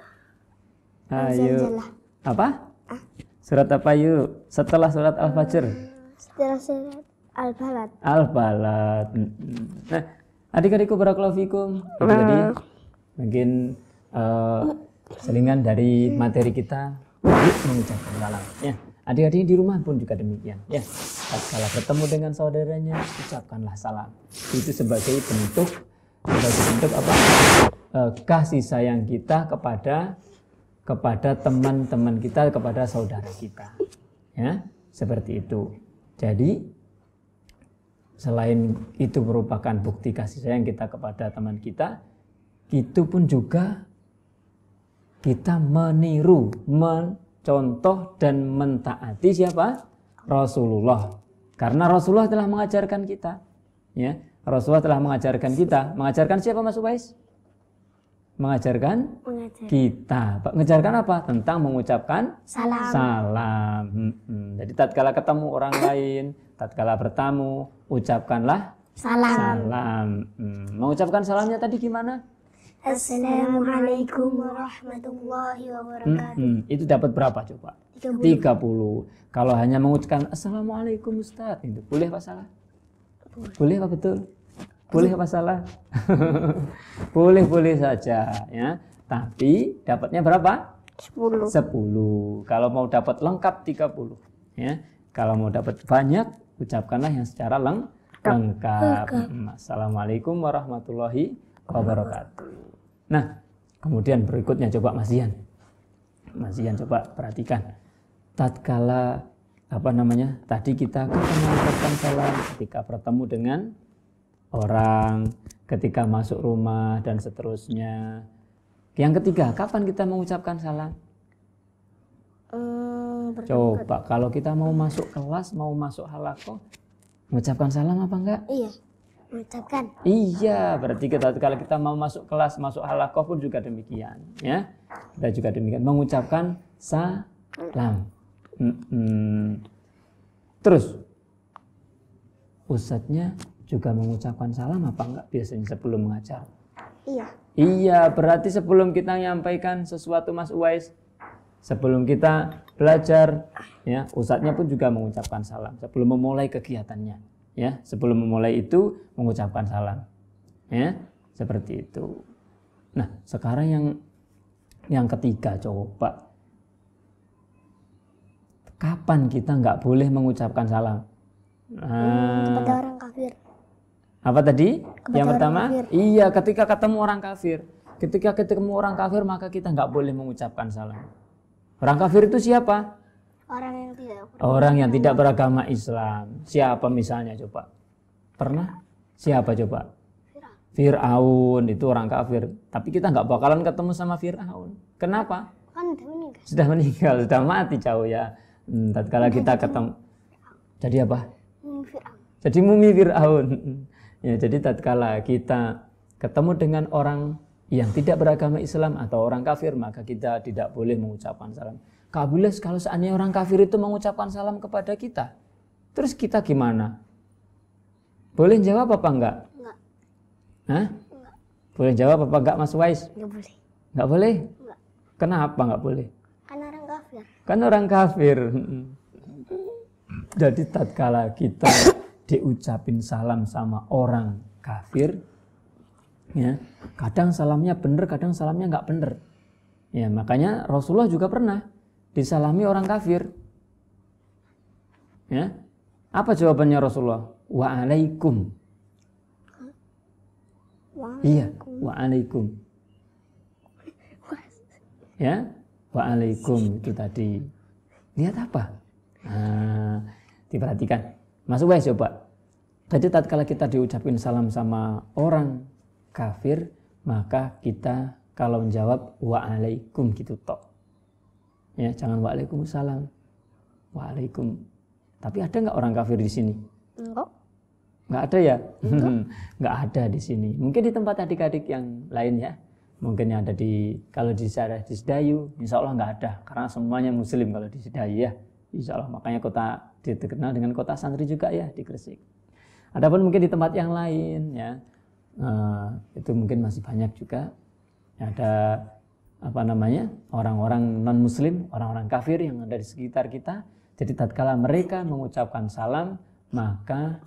Speaker 1: Ayo ah, Apa? Ah? Surat apa yuk? Setelah surat Al-Fajr hmm,
Speaker 2: Setelah surat Al-Balad
Speaker 1: Al-Balad Nah adik-adikku Barakallah Fikum mungkin uh, selingan dari materi kita mengucapkan salam. Ya. Adik-adik di rumah pun juga demikian. Ya. kalau bertemu dengan saudaranya, ucapkanlah salam. Itu sebagai bentuk sebagai bentuk apa? E, kasih sayang kita kepada kepada teman-teman kita, kepada saudara kita. Ya, seperti itu. Jadi selain itu merupakan bukti kasih sayang kita kepada teman kita, itu pun juga kita meniru, mencontoh dan mentaati siapa? Rasulullah. Karena Rasulullah telah mengajarkan kita. Ya, Rasulullah telah mengajarkan kita. Mengajarkan siapa Mas Ubais? Mengajarkan Mengajar. kita. Mengajarkan apa? Tentang mengucapkan salam. Salam. Hmm, jadi tatkala ketemu orang lain, tatkala bertamu, ucapkanlah salam. Salam. Hmm, mengucapkan salamnya tadi gimana?
Speaker 2: Assalamualaikum warahmatullahi wabarakatuh.
Speaker 1: Hmm, hmm. Itu dapat berapa coba? 30. 30. Kalau hanya mengucapkan Assalamualaikum Ustaz, itu boleh apa salah? Boleh, apa betul? Boleh apa salah? Boleh-boleh saja ya. Tapi dapatnya berapa? 10. 10. Kalau mau dapat lengkap 30 ya. Kalau mau dapat banyak ucapkanlah yang secara leng lengkap. Assalamualaikum warahmatullahi wabarakatuh. Nah, kemudian berikutnya coba Mas Ian. Mas Ian coba perhatikan. Tatkala apa namanya? Tadi kita mengucapkan salam ketika bertemu dengan orang, ketika masuk rumah dan seterusnya. Yang ketiga, kapan kita mengucapkan salam? Uh, Coba kalau kita mau masuk kelas, mau masuk halako, mengucapkan salam apa enggak?
Speaker 2: Iya mengucapkan.
Speaker 1: Iya, berarti kita kalau kita mau masuk kelas, masuk halakoh pun juga demikian, ya. Kita juga demikian mengucapkan salam. Mm hmm. Terus ustadznya juga mengucapkan salam apa enggak biasanya sebelum mengajar? Iya. Iya, berarti sebelum kita menyampaikan sesuatu Mas Uwais, sebelum kita belajar, ya, ustadznya pun juga mengucapkan salam sebelum memulai kegiatannya ya sebelum memulai itu mengucapkan salam ya seperti itu nah sekarang yang yang ketiga coba kapan kita nggak boleh mengucapkan salam nah, kepada ah. orang kafir apa tadi kepada yang pertama iya ketika ketemu orang kafir ketika ketemu orang kafir maka kita nggak boleh mengucapkan salam orang kafir itu siapa Orang yang tidak beragama. Orang yang tidak beragama Islam. Siapa misalnya coba? Pernah? Siapa coba? Fir'aun itu orang kafir. Tapi kita nggak bakalan ketemu sama Fir'aun. Kenapa? Kan sudah meninggal. Sudah mati jauh ya. Hmm, tatkala kita ketemu. Jadi apa? Jadi mumi Fir'aun. Ya, jadi tatkala kita ketemu dengan orang yang tidak beragama Islam atau orang kafir, maka kita tidak boleh mengucapkan salam. Kabilas kalau seandainya orang kafir itu mengucapkan salam kepada kita, terus kita gimana? Boleh jawab apa enggak? Enggak. Hah? Enggak. Boleh jawab apa enggak Mas Wais? Enggak boleh. Enggak boleh? Enggak. Kenapa enggak boleh?
Speaker 2: Karena orang kafir.
Speaker 1: Kan orang kafir. Jadi tatkala kita diucapin salam sama orang kafir, ya kadang salamnya bener, kadang salamnya enggak bener. Ya makanya Rasulullah juga pernah disalami orang kafir. Ya. Apa jawabannya Rasulullah? Waalaikum. Wa iya, waalaikum. Ya, waalaikum itu tadi. Lihat apa? Nah, diperhatikan. Masuk Wes coba. Jadi tatkala kita diucapin salam sama orang kafir, maka kita kalau menjawab waalaikum gitu tok. Ya, jangan waalaikumsalam. Waalaikum. Tapi ada nggak orang kafir di sini? Enggak. Nggak ada ya? nggak ada di sini. Mungkin di tempat adik-adik yang lain ya. Mungkin yang ada di kalau di daerah di Sedayu, insya Allah nggak ada karena semuanya Muslim kalau di Sedayu ya. Insya Allah makanya kota dikenal dengan kota santri juga ya di Gresik. Adapun mungkin di tempat yang lain ya, Uh, itu mungkin masih banyak juga ada apa namanya orang-orang non muslim orang-orang kafir yang ada di sekitar kita jadi tatkala mereka mengucapkan salam maka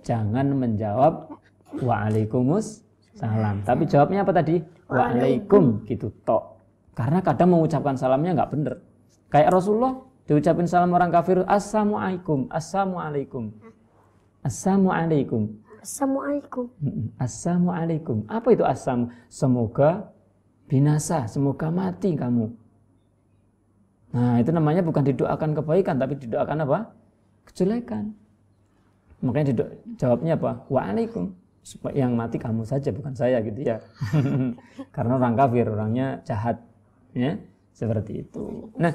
Speaker 1: jangan menjawab waalaikumsalam salam tapi jawabnya apa tadi waalaikum gitu tok karena kadang mengucapkan salamnya nggak bener kayak Rasulullah diucapin salam orang kafir assalamualaikum assalamualaikum assalamualaikum
Speaker 2: assalamualaikum
Speaker 1: assalamualaikum apa itu assam semoga binasa, semoga mati kamu. Nah, itu namanya bukan didoakan kebaikan, tapi didoakan apa? Kejelekan. Makanya dido jawabnya apa? Waalaikum. Yang mati kamu saja, bukan saya gitu ya. Karena orang kafir, orangnya jahat. Ya, seperti itu. Nah,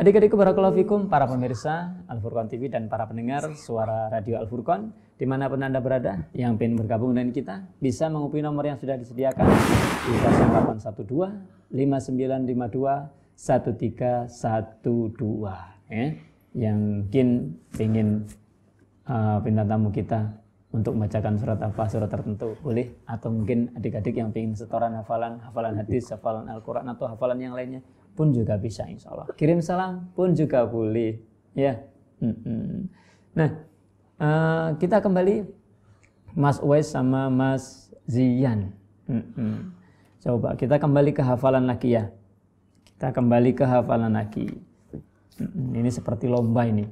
Speaker 1: Adik-adikku barakallahu fikum, para pemirsa Al-Furqan TV dan para pendengar suara radio Al-Furqan, pun Anda berada, yang ingin bergabung dengan kita, bisa menghubungi nomor yang sudah disediakan di 0812 5952 1312. Eh, yang mungkin ingin uh, tamu kita untuk membacakan surat apa surat tertentu boleh atau mungkin adik-adik yang ingin setoran hafalan hafalan hadis hafalan Al-Quran atau hafalan yang lainnya pun juga bisa insya Allah. Kirim salam pun juga boleh. Ya. Nah, eh, kita kembali Mas Uwais sama Mas Zian. Coba kita kembali ke hafalan lagi ya. Kita kembali ke hafalan lagi. ini seperti lomba ini.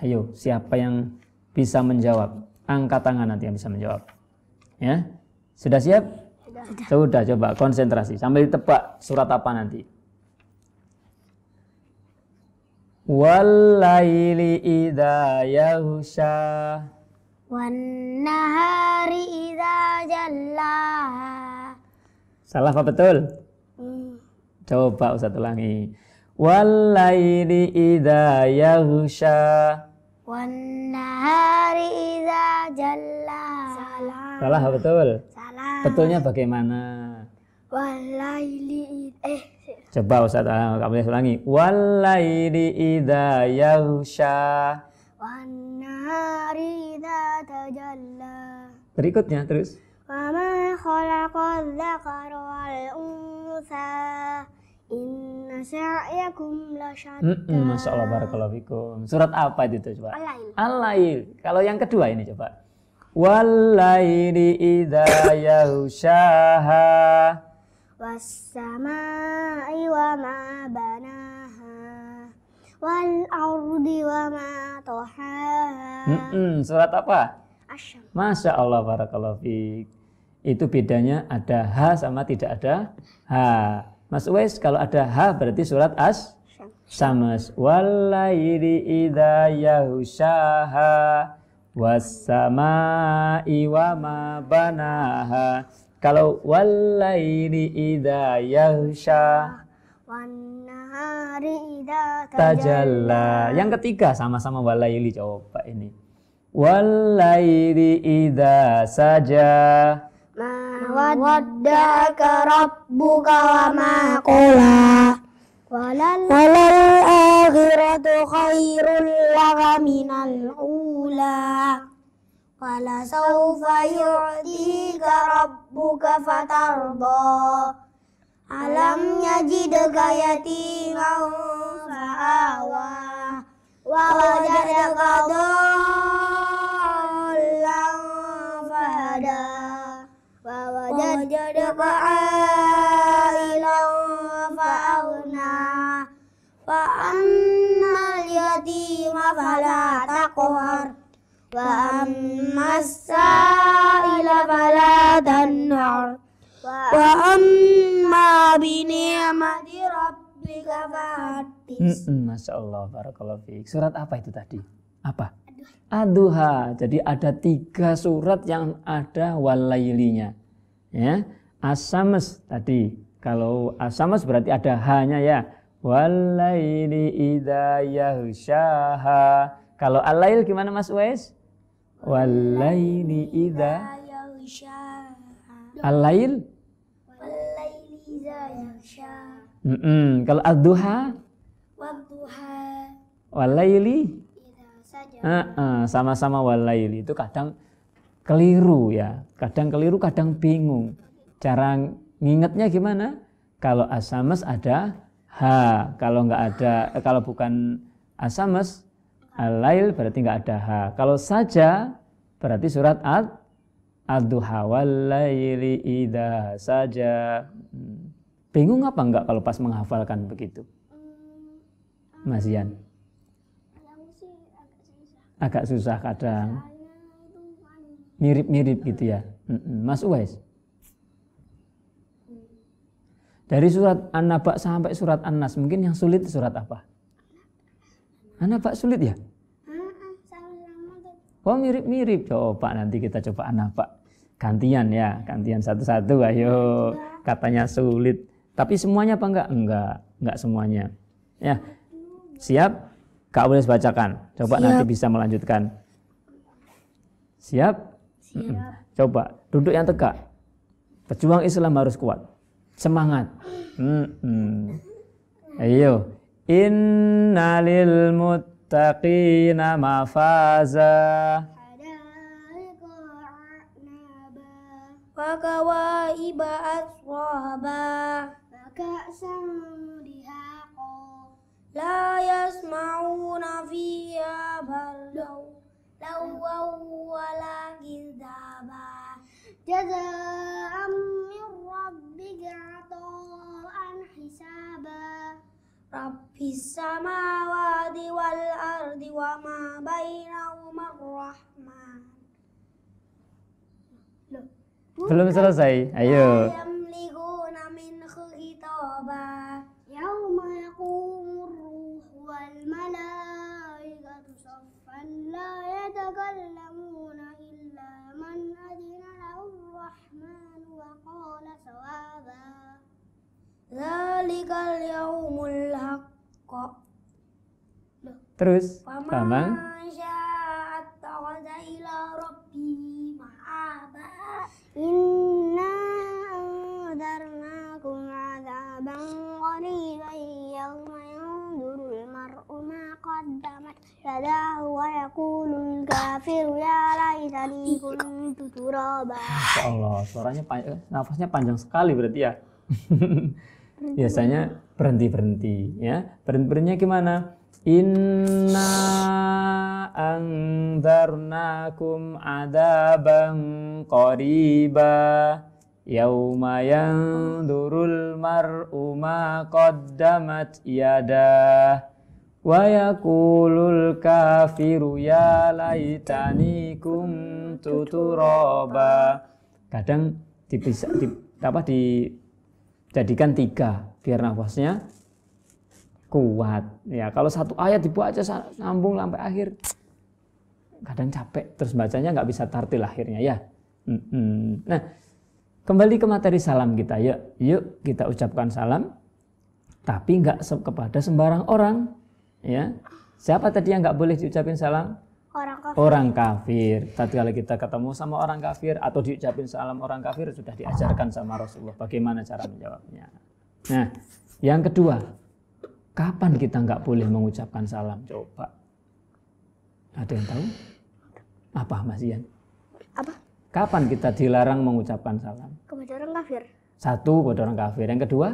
Speaker 1: Ayo, siapa yang bisa menjawab? Angkat tangan nanti yang bisa menjawab. Ya, sudah siap? Sudah. Sudah, coba konsentrasi. Sambil tebak surat apa nanti. Wallaili idha yahusha
Speaker 2: wannahari idha jallaha
Speaker 1: Salah apa betul? Hmm. Coba Ustaz ulangi Wallaili idha yahusha
Speaker 2: wannahari idha jallaha Salah Salah
Speaker 1: betul? Salah Betulnya bagaimana?
Speaker 2: idha eh
Speaker 1: Coba Ustaz Alam ah, kamu ulangi. Walaili idza yaghsha.
Speaker 2: Wanhari idza tajalla.
Speaker 1: Berikutnya terus.
Speaker 2: Wa ma khalaqal dzakara wal unsa. Inna sya'yakum lasyatta. Mm
Speaker 1: Masya Allah barakallahu fikum. Surat apa itu coba? al Al-Lail. Kalau yang kedua ini coba. Walaili idza yaghsha.
Speaker 2: والسماء وما بناها والأرض وما طحاها
Speaker 1: mm Surat apa? Asyam Masya Allah Barakallahu Fik Itu bedanya ada H sama tidak ada H Mas Uwais kalau ada H berarti surat As Samas Walairi idha yahushaha Wassama'i wa ma banaha kalau walaili idza yaghsha
Speaker 2: wanhari idza tajalla.
Speaker 1: Yang ketiga sama-sama walaili coba ini. Walaili idza saja
Speaker 2: ma waddaka rabbuka wa ma qala walal akhiratu khairul laka minal ula ولسوف يعطيك ربك فترضى ألم يجدك يتيما فآوى ووجدك ضالا فهدى
Speaker 1: ووجدك
Speaker 2: عائلا فأغنى فأما اليتيم فلا تقهر وأما السائل فلا تنهر
Speaker 1: وأما بنعمة
Speaker 2: ربك فحدث
Speaker 1: Masya Allah, Barakallahu Fik. Surat apa itu tadi? Apa? Aduha. Jadi ada tiga surat yang ada walailinya. Ya, Asamas tadi. Kalau asamas berarti ada hanya ya. Walaili idha yahsyaha. Kalau alail gimana Mas Wes? walaili ida alail mm -mm. kalau adduha walaili uh -uh. sama-sama walaili itu kadang keliru ya kadang keliru kadang bingung cara ngingetnya gimana kalau asamas ada ha kalau nggak ada eh, kalau bukan asamas Al-Lail berarti nggak ada ha. Kalau saja berarti surat Ad Ad-Duha walaili saja. Hmm. Bingung apa enggak kalau pas menghafalkan begitu? Hmm, Mas Ian. Agak susah kadang. Mirip-mirip gitu ya. Hmm, Mas Uwais. Dari surat An-Naba sampai surat An-Nas, mungkin yang sulit surat apa? An-Naba sulit ya? Oh mirip-mirip. coba oh, nanti kita coba anak Pak. Gantian ya, gantian satu-satu. Ayo, katanya sulit. Tapi semuanya apa enggak? Enggak, enggak semuanya. Ya, siap? Kak boleh bacakan. Coba siap. nanti bisa melanjutkan. Siap? Siap. Coba duduk yang tegak. Pejuang Islam harus kuat. Semangat. Hmm. Ayo. Innalil mut للمتقين مفازا
Speaker 2: وكوائب أترابا وكأسا دهاقا لا يسمعون فيها بلوا لوا ولا كذابا جزاء من ربك عطاء حسابا Rabbis samawati wal ardi wa ma bainahuma rahman.
Speaker 1: belum selesai. Ayo.
Speaker 2: Zalikal yaumul haqq.
Speaker 1: Terus, Paman.
Speaker 2: Inna anzarnakum azaban qariban yawma yanzurul mar'u ma qaddamat yadahu wa yaqulul kafiru ya laitani kuntu turaba.
Speaker 1: Allah, suaranya panjang, eh, nafasnya panjang sekali berarti ya.
Speaker 2: biasanya
Speaker 1: berhenti berhenti ya berhenti berhentinya gimana inna angdarnakum adabang qariba yauma yandurul mar'u ma qaddamat yadah wa yakulul kafiru ya laitani kuntu turaba kadang di, apa di jadikan tiga biar nafasnya kuat ya kalau satu ayat dibaca sambung sampai akhir kadang capek terus bacanya nggak bisa tartil akhirnya ya nah kembali ke materi salam kita yuk yuk kita ucapkan salam tapi nggak kepada sembarang orang ya siapa tadi yang nggak boleh diucapin salam
Speaker 2: orang kafir. Orang
Speaker 1: kafir. Tatkala kita ketemu sama orang kafir atau diucapin salam orang kafir sudah diajarkan sama Rasulullah bagaimana cara menjawabnya. Nah, yang kedua, kapan kita nggak boleh mengucapkan salam? Coba. Ada yang tahu? Apa Mas Ian? Apa? Kapan kita dilarang mengucapkan salam?
Speaker 2: Kepada orang kafir.
Speaker 1: Satu, kepada orang kafir. Yang kedua?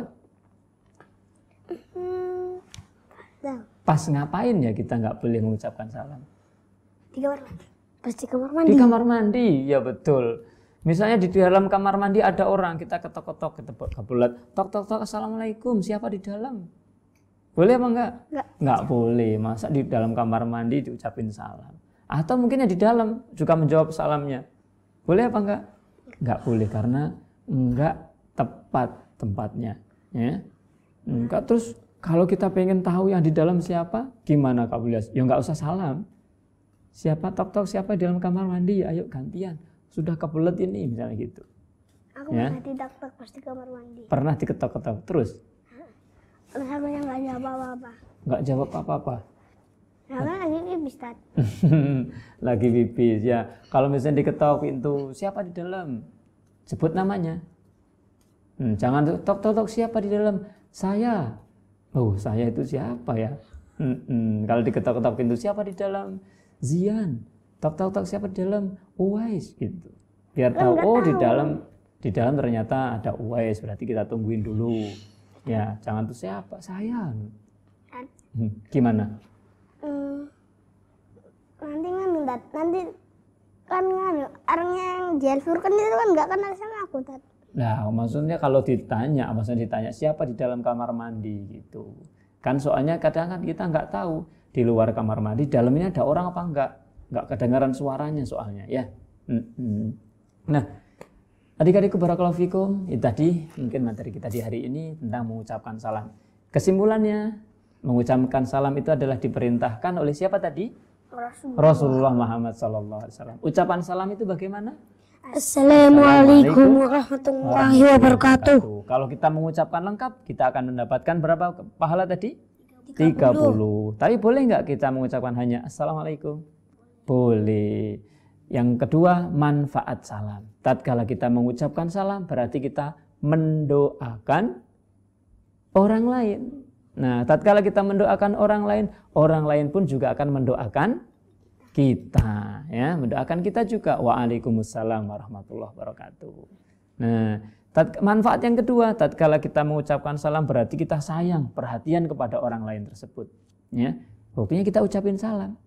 Speaker 1: Pas ngapain ya kita nggak boleh mengucapkan salam?
Speaker 2: Di kamar mandi. kamar mandi. Di kamar
Speaker 1: mandi, ya betul. Misalnya di dalam kamar mandi ada orang, kita ketok-ketok, kita kebulat, tok tok tok, assalamualaikum, siapa di dalam? Boleh apa enggak? Enggak. Enggak boleh, masa di dalam kamar mandi diucapin salam. Atau mungkin yang di dalam juga menjawab salamnya. Boleh apa enggak? Enggak boleh karena enggak tepat tempatnya. Ya. Enggak terus kalau kita pengen tahu yang di dalam siapa, gimana Kak Bulias? Ya enggak usah salam. Siapa tok-tok siapa di dalam kamar mandi? Ayo gantian. Sudah kebelet ini misalnya gitu.
Speaker 2: Aku ya? pernah tidak tok pasti kamar mandi. Pernah
Speaker 1: diketok-ketok. Terus?
Speaker 2: yang nggak jawab apa-apa.
Speaker 1: Nggak jawab apa-apa.
Speaker 2: Karena lagi pipis, Tad.
Speaker 1: lagi pipis, ya. Kalau misalnya diketok pintu, siapa di dalam? Sebut namanya. Hmm, jangan tok tok tok siapa di dalam? Saya. Oh, saya itu siapa ya? Hmm, hmm. Kalau diketok-ketok pintu, siapa di dalam? Zian tak tahu tak siapa di dalam Uwais gitu biar kan tahu oh tahu. di dalam di dalam ternyata ada Uwais berarti kita tungguin dulu ya jangan tuh siapa saya kan. hmm, gimana
Speaker 2: eh, nanti kan nanti kan kan orangnya yang jalur kan itu kan nggak kenal sama aku dat
Speaker 1: nah maksudnya kalau ditanya maksudnya ditanya siapa di dalam kamar mandi gitu kan soalnya kadang kadang kita nggak tahu di luar kamar mandi dalamnya ada orang apa enggak enggak kedengaran suaranya soalnya ya nah adik adik barakallahu fikum itu tadi mungkin materi kita di hari ini tentang mengucapkan salam kesimpulannya mengucapkan salam itu adalah diperintahkan oleh siapa tadi Rasulullah, Rasulullah Muhammad Sallallahu Alaihi Wasallam ucapan salam itu bagaimana Assalamualaikum warahmatullahi wabarakatuh. Kalau kita mengucapkan lengkap, kita akan mendapatkan berapa pahala tadi? 30. 30. Tapi boleh nggak kita mengucapkan hanya Assalamualaikum? Boleh. Yang kedua, manfaat salam. Tatkala kita mengucapkan salam, berarti kita mendoakan orang lain. Nah, tatkala kita mendoakan orang lain, orang lain pun juga akan mendoakan kita, ya, mendoakan kita juga. Waalaikumsalam warahmatullahi wabarakatuh. Nah, Manfaat yang kedua, tatkala kita mengucapkan salam berarti kita sayang, perhatian kepada orang lain tersebut. Ya, buktinya kita ucapin salam.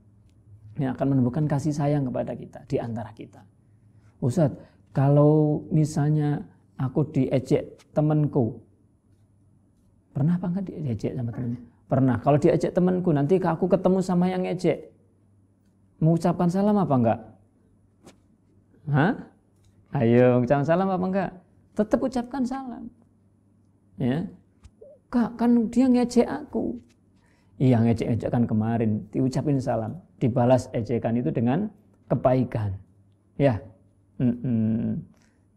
Speaker 1: Yang akan menemukan kasih sayang kepada kita di antara kita. Ustaz, kalau misalnya aku diejek temanku, pernah apa enggak diejek sama temannya? Pernah. Kalau diejek temanku, nanti aku ketemu sama yang ejek, mengucapkan salam apa enggak? Hah? Ayo, ucapkan salam apa enggak? tetap ucapkan salam. Ya. Kak, kan dia ngejek aku. Iya, ngejek kan kemarin, diucapin salam, dibalas ejekan itu dengan kebaikan. Ya. Mm-mm.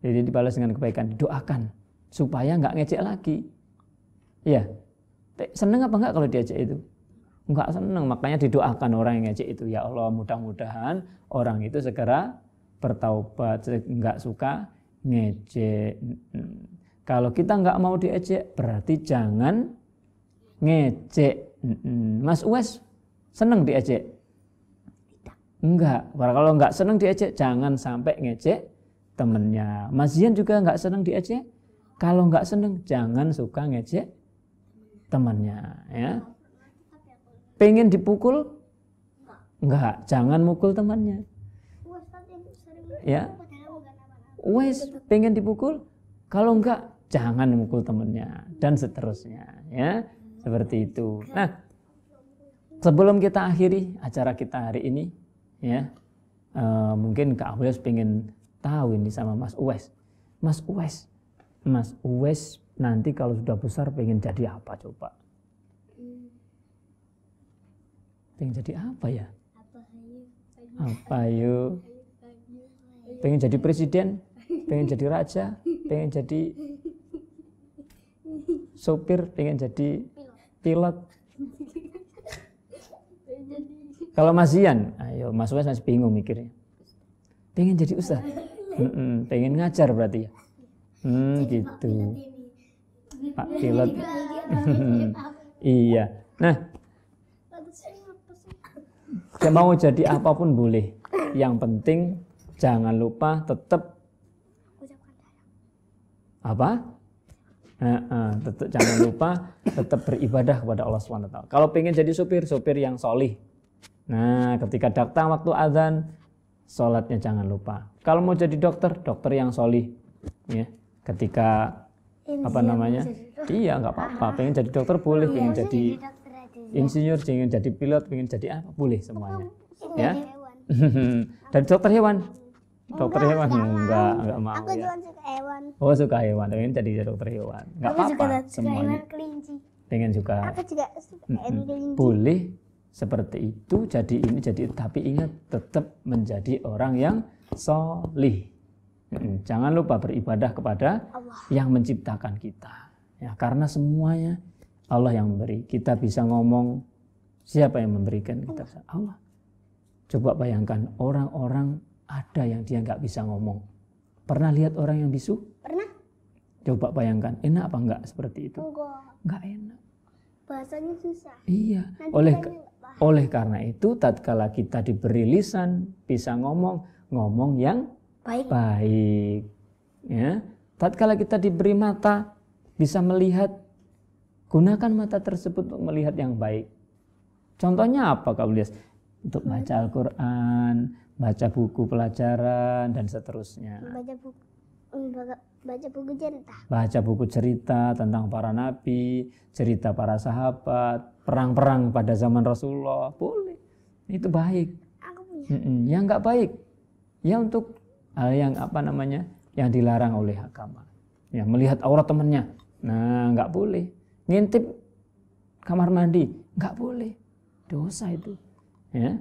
Speaker 1: Jadi dibalas dengan kebaikan, didoakan supaya nggak ngejek lagi. Ya. Seneng apa nggak kalau diajak itu? Nggak seneng, makanya didoakan orang yang ngejek itu. Ya Allah, mudah-mudahan orang itu segera bertaubat, nggak suka ngecek Kalau kita nggak mau diejek, berarti jangan ngecek Mas Uwes seneng diejek? Enggak. Kalau nggak seneng diejek, jangan sampai ngecek temennya. Mas Zian juga nggak seneng diejek. Kalau nggak seneng, jangan suka ngecek temannya. Ya. Pengen dipukul? Enggak. Jangan mukul temannya.
Speaker 2: Kan ya
Speaker 1: wes pengen dipukul kalau enggak jangan mukul temennya dan seterusnya ya seperti itu nah sebelum kita akhiri acara kita hari ini ya uh, mungkin Kak Aulius pengen tahu ini sama Mas Uwes Mas Uwes Mas Uwes nanti kalau sudah besar pengen jadi apa coba pengen jadi apa ya apa yuk pengen jadi presiden pengen jadi raja, pengen jadi sopir, pengen jadi pilot. Kalau Mas Ian, ayo Mas Wes masih bingung mikirnya. Pengen jadi ustaz. pengen ngajar berarti ya. Hmm, gitu. Pak pilot. iya. Nah, ya mau jadi apapun boleh. Yang penting jangan lupa tetap apa? Uh, uh, tetap, jangan lupa tetap beribadah kepada Allah SWT. Kalau pengen jadi supir, supir yang solih. Nah, ketika datang waktu azan, sholatnya jangan lupa. Kalau mau jadi dokter, dokter yang solih. Ya, ketika
Speaker 2: Insinyur apa namanya?
Speaker 1: Iya, nggak apa-apa. Pengen jadi dokter boleh, iya, pengen jadi insinyur, pengen jadi pilot, pengen jadi apa boleh semuanya. Ya. Dan dokter hewan dokter hewan enggak enggak mau aku ya. juga suka hewan oh suka hewan Tapi jadi dokter hewan enggak apa-apa suka, suka hewan kelinci pengen suka aku
Speaker 2: juga suka hewan kelinci
Speaker 1: boleh seperti itu jadi ini jadi tapi ingat tetap menjadi orang yang solih jangan lupa beribadah kepada Allah. yang menciptakan kita ya karena semuanya Allah yang memberi kita bisa ngomong siapa yang memberikan kita Allah coba bayangkan orang-orang ada yang dia nggak bisa ngomong. Pernah lihat orang yang bisu? Pernah. Coba bayangkan, enak apa nggak seperti itu? Enggak.
Speaker 2: Nggak enak. Bahasanya susah. Iya. Nanti oleh
Speaker 1: oleh karena itu, tatkala kita diberi lisan, bisa ngomong, ngomong yang baik. baik. Ya. Tatkala kita diberi mata, bisa melihat, gunakan mata tersebut untuk melihat yang baik. Contohnya apa, Kak Ulias? Untuk baca Al-Quran, baca buku pelajaran dan seterusnya.
Speaker 2: Baca buku mm, baca buku cerita.
Speaker 1: Baca buku cerita tentang para nabi, cerita para sahabat, perang-perang pada zaman Rasulullah. Boleh. Itu baik. Aku punya. Yang nggak baik ya untuk hal yang apa namanya? yang dilarang oleh agama. Ya, melihat aurat temannya. Nah, nggak boleh. Ngintip kamar mandi, nggak boleh. Dosa itu. Ya.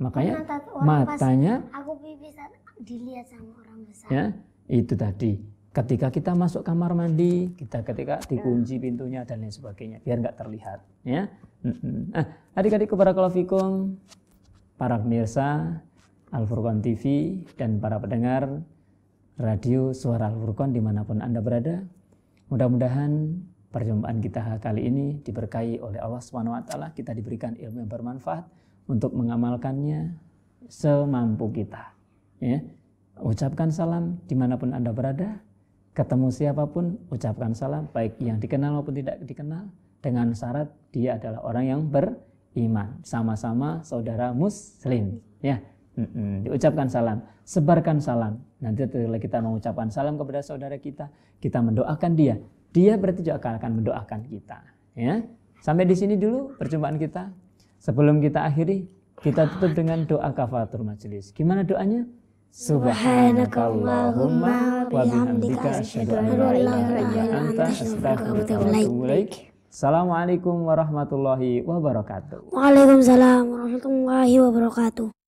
Speaker 1: Makanya matanya
Speaker 2: aku pipisan dilihat sama
Speaker 1: orang besar. Ya, itu tadi. Ketika kita masuk kamar mandi, kita ketika ya. dikunci pintunya dan lain sebagainya, biar nggak terlihat. Ya, nah, adik-adik kalafikum, para pemirsa Al furqon TV dan para pendengar radio Suara Al furqon dimanapun anda berada, mudah-mudahan perjumpaan kita kali ini diberkahi oleh Allah Subhanahu Wa Taala, kita diberikan ilmu yang bermanfaat untuk mengamalkannya semampu kita. Ya. Ucapkan salam dimanapun Anda berada, ketemu siapapun, ucapkan salam, baik yang dikenal maupun tidak dikenal, dengan syarat dia adalah orang yang beriman. Sama-sama saudara muslim. Ya, Mm-mm. diucapkan salam, sebarkan salam. Nanti setelah kita mengucapkan salam kepada saudara kita, kita mendoakan dia. Dia berarti juga akan mendoakan kita. Ya, sampai di sini dulu perjumpaan kita. Sebelum kita akhiri, kita tutup dengan doa kafatul majelis. Gimana doanya? Subhanakallahumma wa bihamdika asyhadu an la ilaha illa anta astaghfiruka wa atubu ilaik. Assalamualaikum warahmatullahi wabarakatuh.
Speaker 2: Waalaikumsalam warahmatullahi wabarakatuh.